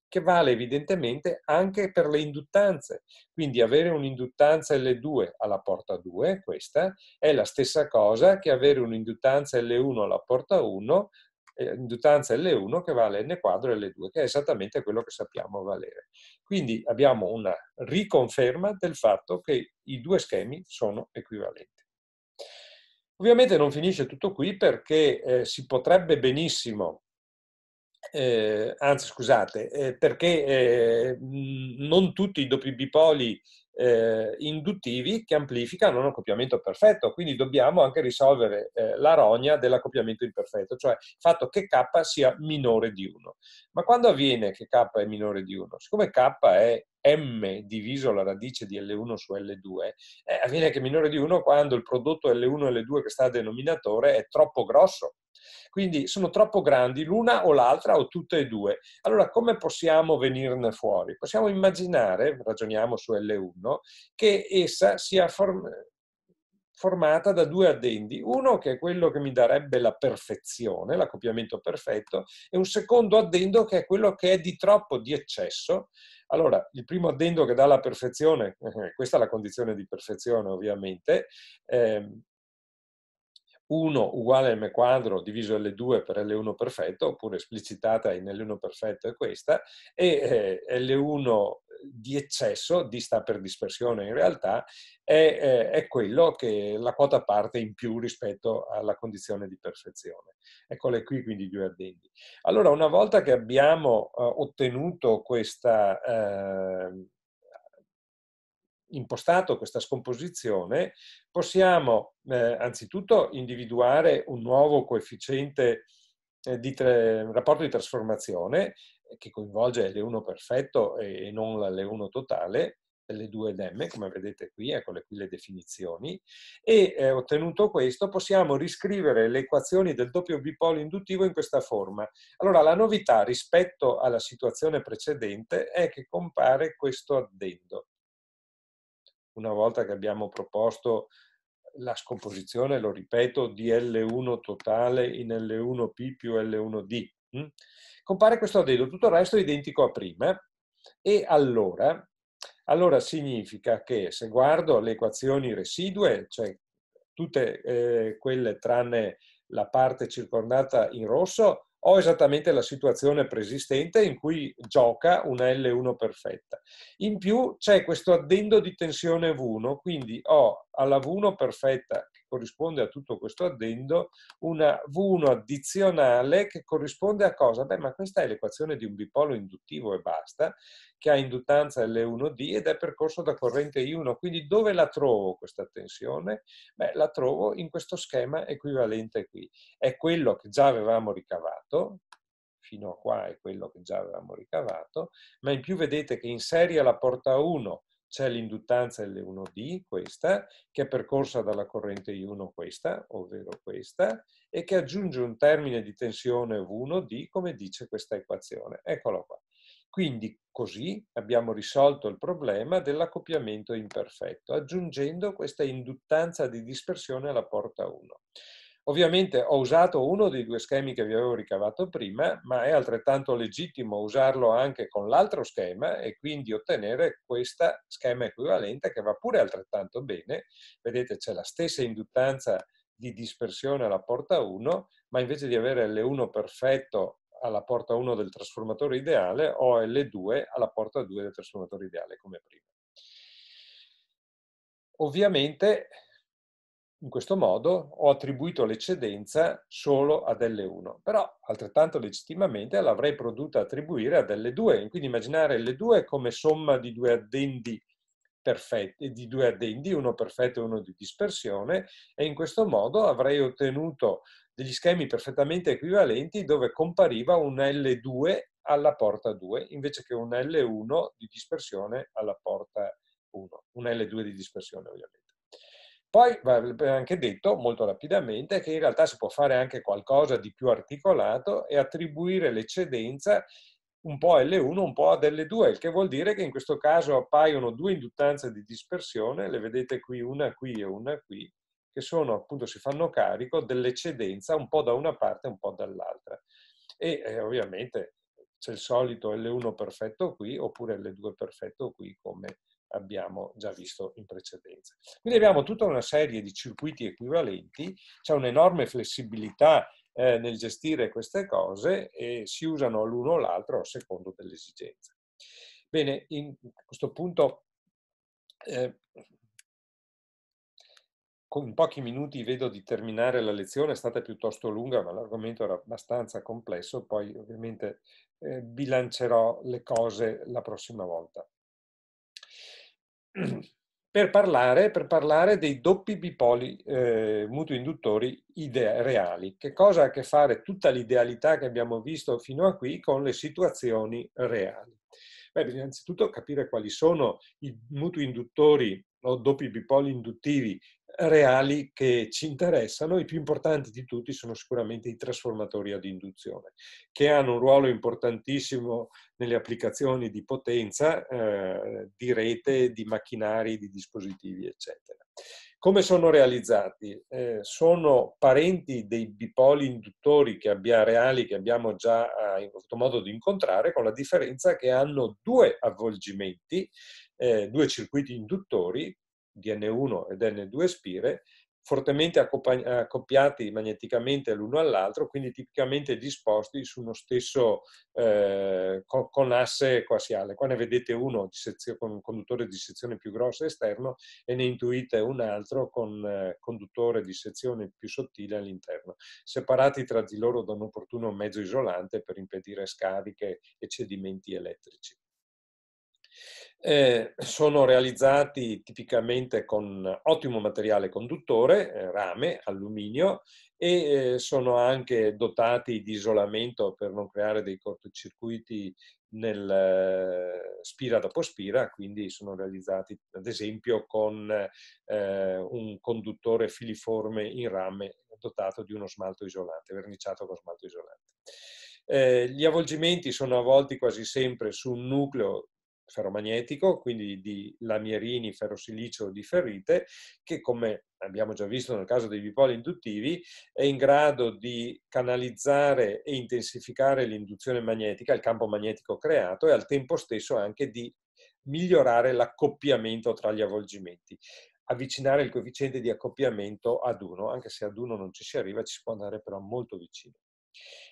che vale evidentemente anche per le induttanze. Quindi avere un'induttanza L2 alla porta 2, questa, è la stessa cosa che avere un'induttanza L1 alla porta 1, eh, induttanza L1 che vale N quadro L2, che è esattamente quello che sappiamo valere. Quindi abbiamo una riconferma del fatto che i due schemi sono equivalenti. Ovviamente non finisce tutto qui perché eh, si potrebbe benissimo, eh, anzi scusate, eh, perché eh, non tutti i doppi bipoli eh, induttivi che amplificano hanno un accoppiamento perfetto, quindi dobbiamo anche risolvere eh, la rogna dell'accoppiamento imperfetto, cioè il fatto che K sia minore di 1. Ma quando avviene che K è minore di 1? Siccome K è m diviso la radice di L1 su L2 eh, avviene che è minore di 1 quando il prodotto L1 e L2 che sta al denominatore è troppo grosso. Quindi sono troppo grandi l'una o l'altra o tutte e due. Allora come possiamo venirne fuori? Possiamo immaginare, ragioniamo su L1, che essa sia formata formata da due addendi, uno che è quello che mi darebbe la perfezione, l'accoppiamento perfetto, e un secondo addendo che è quello che è di troppo, di eccesso. Allora, il primo addendo che dà la perfezione, eh, eh, questa è la condizione di perfezione ovviamente, 1 ehm, uguale a m quadro diviso L2 per L1 perfetto, oppure esplicitata in L1 perfetto è questa, e eh, L1 di eccesso, di sta per dispersione in realtà, è, è quello che la quota parte in più rispetto alla condizione di perfezione. Eccole qui quindi due addendi. Allora, una volta che abbiamo eh, ottenuto questa, eh, impostato questa scomposizione, possiamo eh, anzitutto individuare un nuovo coefficiente eh, di tre, rapporto di trasformazione eh, che coinvolge L1 perfetto e non l'L1 totale, l due ed come vedete qui, eccole qui le definizioni, e eh, ottenuto questo possiamo riscrivere le equazioni del doppio bipolo induttivo in questa forma. Allora la novità rispetto alla situazione precedente è che compare questo addendo. Una volta che abbiamo proposto la scomposizione, lo ripeto, di L1 totale in L1P più L1D, compare questo addendo, tutto il resto è identico a prima e allora, allora significa che se guardo le equazioni residue, cioè tutte eh, quelle tranne la parte circondata in rosso, ho esattamente la situazione preesistente in cui gioca una L1 perfetta. In più c'è questo addendo di tensione V1, quindi ho alla V1 perfetta corrisponde a tutto questo addendo, una V1 addizionale che corrisponde a cosa? Beh, ma questa è l'equazione di un bipolo induttivo e basta, che ha induttanza L1D ed è percorso da corrente I1. Quindi dove la trovo questa tensione? Beh, la trovo in questo schema equivalente qui. È quello che già avevamo ricavato, fino a qua è quello che già avevamo ricavato, ma in più vedete che in serie alla porta 1 c'è l'induttanza L1D, questa, che è percorsa dalla corrente I1, questa, ovvero questa, e che aggiunge un termine di tensione V1D, come dice questa equazione. Eccolo qua. Quindi così abbiamo risolto il problema dell'accoppiamento imperfetto, aggiungendo questa induttanza di dispersione alla porta 1. Ovviamente ho usato uno dei due schemi che vi avevo ricavato prima, ma è altrettanto legittimo usarlo anche con l'altro schema e quindi ottenere questo schema equivalente che va pure altrettanto bene. Vedete c'è la stessa induttanza di dispersione alla porta 1, ma invece di avere L1 perfetto alla porta 1 del trasformatore ideale, ho L2 alla porta 2 del trasformatore ideale come prima. Ovviamente in questo modo ho attribuito l'eccedenza solo ad L1, però altrettanto legittimamente l'avrei potuta attribuire ad L2, quindi immaginare L2 come somma di due addendi perfetti, di due addendi, uno perfetto e uno di dispersione, e in questo modo avrei ottenuto degli schemi perfettamente equivalenti dove compariva un L2 alla porta 2 invece che un L1 di dispersione alla porta 1, un L2 di dispersione ovviamente. Poi va anche detto molto rapidamente che in realtà si può fare anche qualcosa di più articolato e attribuire l'eccedenza un po' a L1, un po' ad L2, il che vuol dire che in questo caso appaiono due induttanze di dispersione, le vedete qui una qui e una qui, che sono appunto si fanno carico dell'eccedenza un po' da una parte e un po' dall'altra. E eh, ovviamente c'è il solito L1 perfetto qui oppure L2 perfetto qui come abbiamo già visto in precedenza. Quindi abbiamo tutta una serie di circuiti equivalenti, c'è un'enorme flessibilità eh, nel gestire queste cose e si usano l'uno o l'altro a secondo delle esigenze. Bene, in, a questo punto eh, in pochi minuti vedo di terminare la lezione, è stata piuttosto lunga, ma l'argomento era abbastanza complesso, poi ovviamente eh, bilancerò le cose la prossima volta per parlare, per parlare dei doppi bipoli eh, mutuoinduttori reali, che cosa ha a che fare tutta l'idealità che abbiamo visto fino a qui con le situazioni reali. Beh, bisogna innanzitutto capire quali sono i mutuoinduttori o doppi bipoli induttivi reali che ci interessano, i più importanti di tutti sono sicuramente i trasformatori ad induzione, che hanno un ruolo importantissimo nelle applicazioni di potenza, eh, di rete, di macchinari, di dispositivi, eccetera. Come sono realizzati? Eh, sono parenti dei bipoli induttori che abbia, reali che abbiamo già eh, avuto modo di incontrare, con la differenza che hanno due avvolgimenti, eh, due circuiti induttori DN1 ed N2 spire, fortemente accoppiati magneticamente l'uno all'altro, quindi tipicamente disposti su uno stesso eh, con, con, asse coassiale. Qua ne vedete uno sezio, con un conduttore di sezione più grosso esterno e ne intuite un altro con eh, conduttore di sezione più sottile all'interno, separati tra di loro da un opportuno mezzo isolante per impedire scariche e cedimenti elettrici. Eh, sono realizzati tipicamente con ottimo materiale conduttore, eh, rame, alluminio e eh, sono anche dotati di isolamento per non creare dei cortocircuiti nel eh, spira dopo spira, quindi sono realizzati ad esempio con eh, un conduttore filiforme in rame dotato di uno smalto isolante, verniciato con smalto isolante. Eh, gli avvolgimenti sono avvolti quasi sempre su un nucleo ferromagnetico, quindi di lamierini, ferrosilicio o di ferrite, che come abbiamo già visto nel caso dei bipoli induttivi, è in grado di canalizzare e intensificare l'induzione magnetica, il campo magnetico creato e al tempo stesso anche di migliorare l'accoppiamento tra gli avvolgimenti avvicinare il coefficiente di accoppiamento ad 1, anche se ad 1 non ci si arriva, ci si può andare però molto vicino.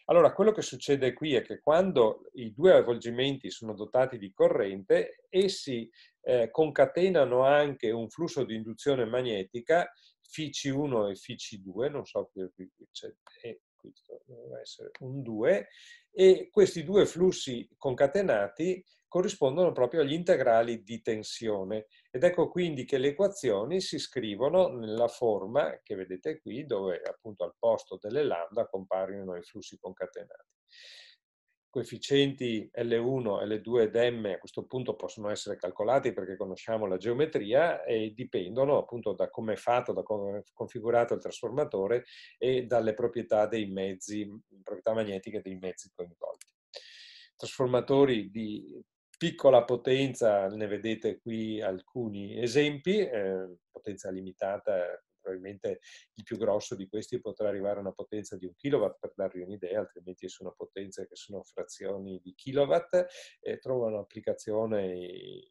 Allora, quello che succede qui è che quando i due avvolgimenti sono dotati di corrente, essi eh, concatenano anche un flusso di induzione magnetica Fc1 e Fc2, non so, qui c'è, eh, questo deve essere un 2, e questi due flussi concatenati corrispondono proprio agli integrali di tensione ed ecco quindi che le equazioni si scrivono nella forma che vedete qui dove appunto al posto delle lambda compaiono i flussi concatenati. Coefficienti L1, L2 ed M a questo punto possono essere calcolati perché conosciamo la geometria e dipendono appunto da come è fatto, da come è configurato il trasformatore e dalle proprietà dei mezzi, proprietà magnetiche dei mezzi coinvolti trasformatori di piccola potenza, ne vedete qui alcuni esempi, eh, potenza limitata, probabilmente il più grosso di questi potrà arrivare a una potenza di un kilowatt per darvi un'idea, altrimenti sono potenze che sono frazioni di kilowatt e trovano applicazione in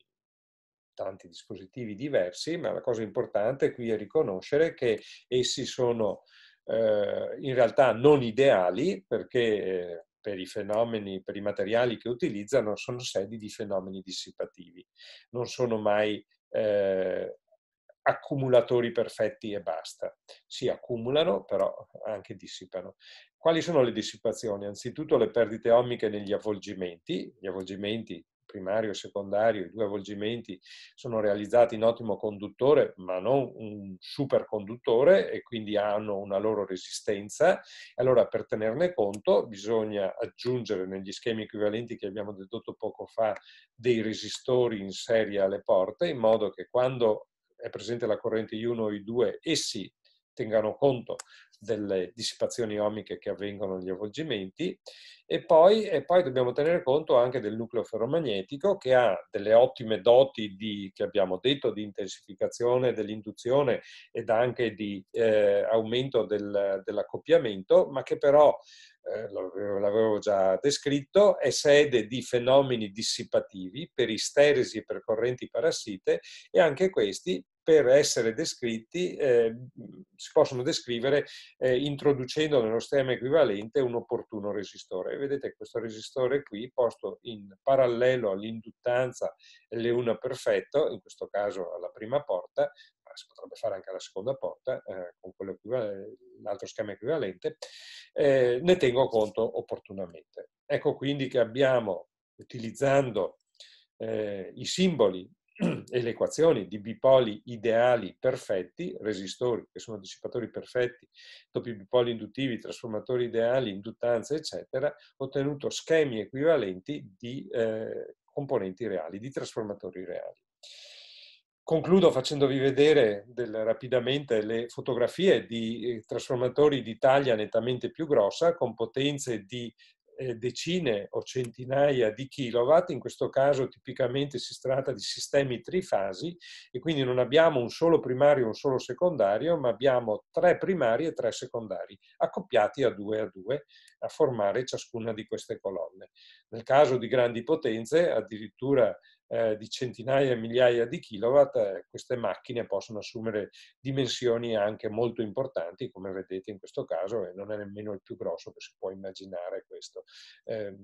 tanti dispositivi diversi, ma la cosa importante qui è riconoscere che essi sono eh, in realtà non ideali perché eh, per i fenomeni, per i materiali che utilizzano, sono sedi di fenomeni dissipativi. Non sono mai eh, accumulatori perfetti e basta. Si accumulano, però anche dissipano. Quali sono le dissipazioni? Anzitutto le perdite omiche negli avvolgimenti. Gli avvolgimenti primario e secondario, i due avvolgimenti sono realizzati in ottimo conduttore, ma non un superconduttore e quindi hanno una loro resistenza. Allora per tenerne conto bisogna aggiungere negli schemi equivalenti che abbiamo detto poco fa dei resistori in serie alle porte in modo che quando è presente la corrente I1 o I2, essi tengano conto delle dissipazioni omiche che avvengono negli avvolgimenti e poi, e poi, dobbiamo tenere conto anche del nucleo ferromagnetico che ha delle ottime doti di, che abbiamo detto di intensificazione dell'induzione ed anche di eh, aumento del, dell'accoppiamento ma che però eh, l'avevo già descritto, è sede di fenomeni dissipativi per isteresi e per correnti parassite e anche questi per essere descritti eh, si possono descrivere eh, introducendo nello stemma equivalente un opportuno resistore. Vedete questo resistore qui posto in parallelo all'induttanza L1 perfetto, in questo caso alla prima porta, ma si potrebbe fare anche alla seconda porta eh, con l'altro schema equivalente, eh, ne tengo conto opportunamente. Ecco quindi che abbiamo, utilizzando eh, i simboli e le equazioni di bipoli ideali perfetti, resistori che sono dissipatori perfetti, doppi bipoli induttivi, trasformatori ideali, induttanze, eccetera, ottenuto schemi equivalenti di eh, componenti reali, di trasformatori reali. Concludo facendovi vedere del, rapidamente le fotografie di eh, trasformatori di taglia nettamente più grossa con potenze di eh, decine o centinaia di kilowatt, in questo caso tipicamente si tratta di sistemi trifasi e quindi non abbiamo un solo primario e un solo secondario, ma abbiamo tre primari e tre secondari accoppiati a due a due a formare ciascuna di queste colonne. Nel caso di grandi potenze addirittura eh, di centinaia e migliaia di kilowatt, eh, queste macchine possono assumere dimensioni anche molto importanti, come vedete in questo caso, e non è nemmeno il più grosso che si può immaginare questo eh,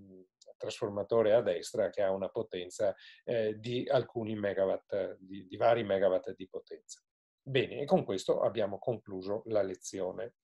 trasformatore a destra che ha una potenza eh, di alcuni megawatt, di, di vari megawatt di potenza. Bene, e con questo abbiamo concluso la lezione.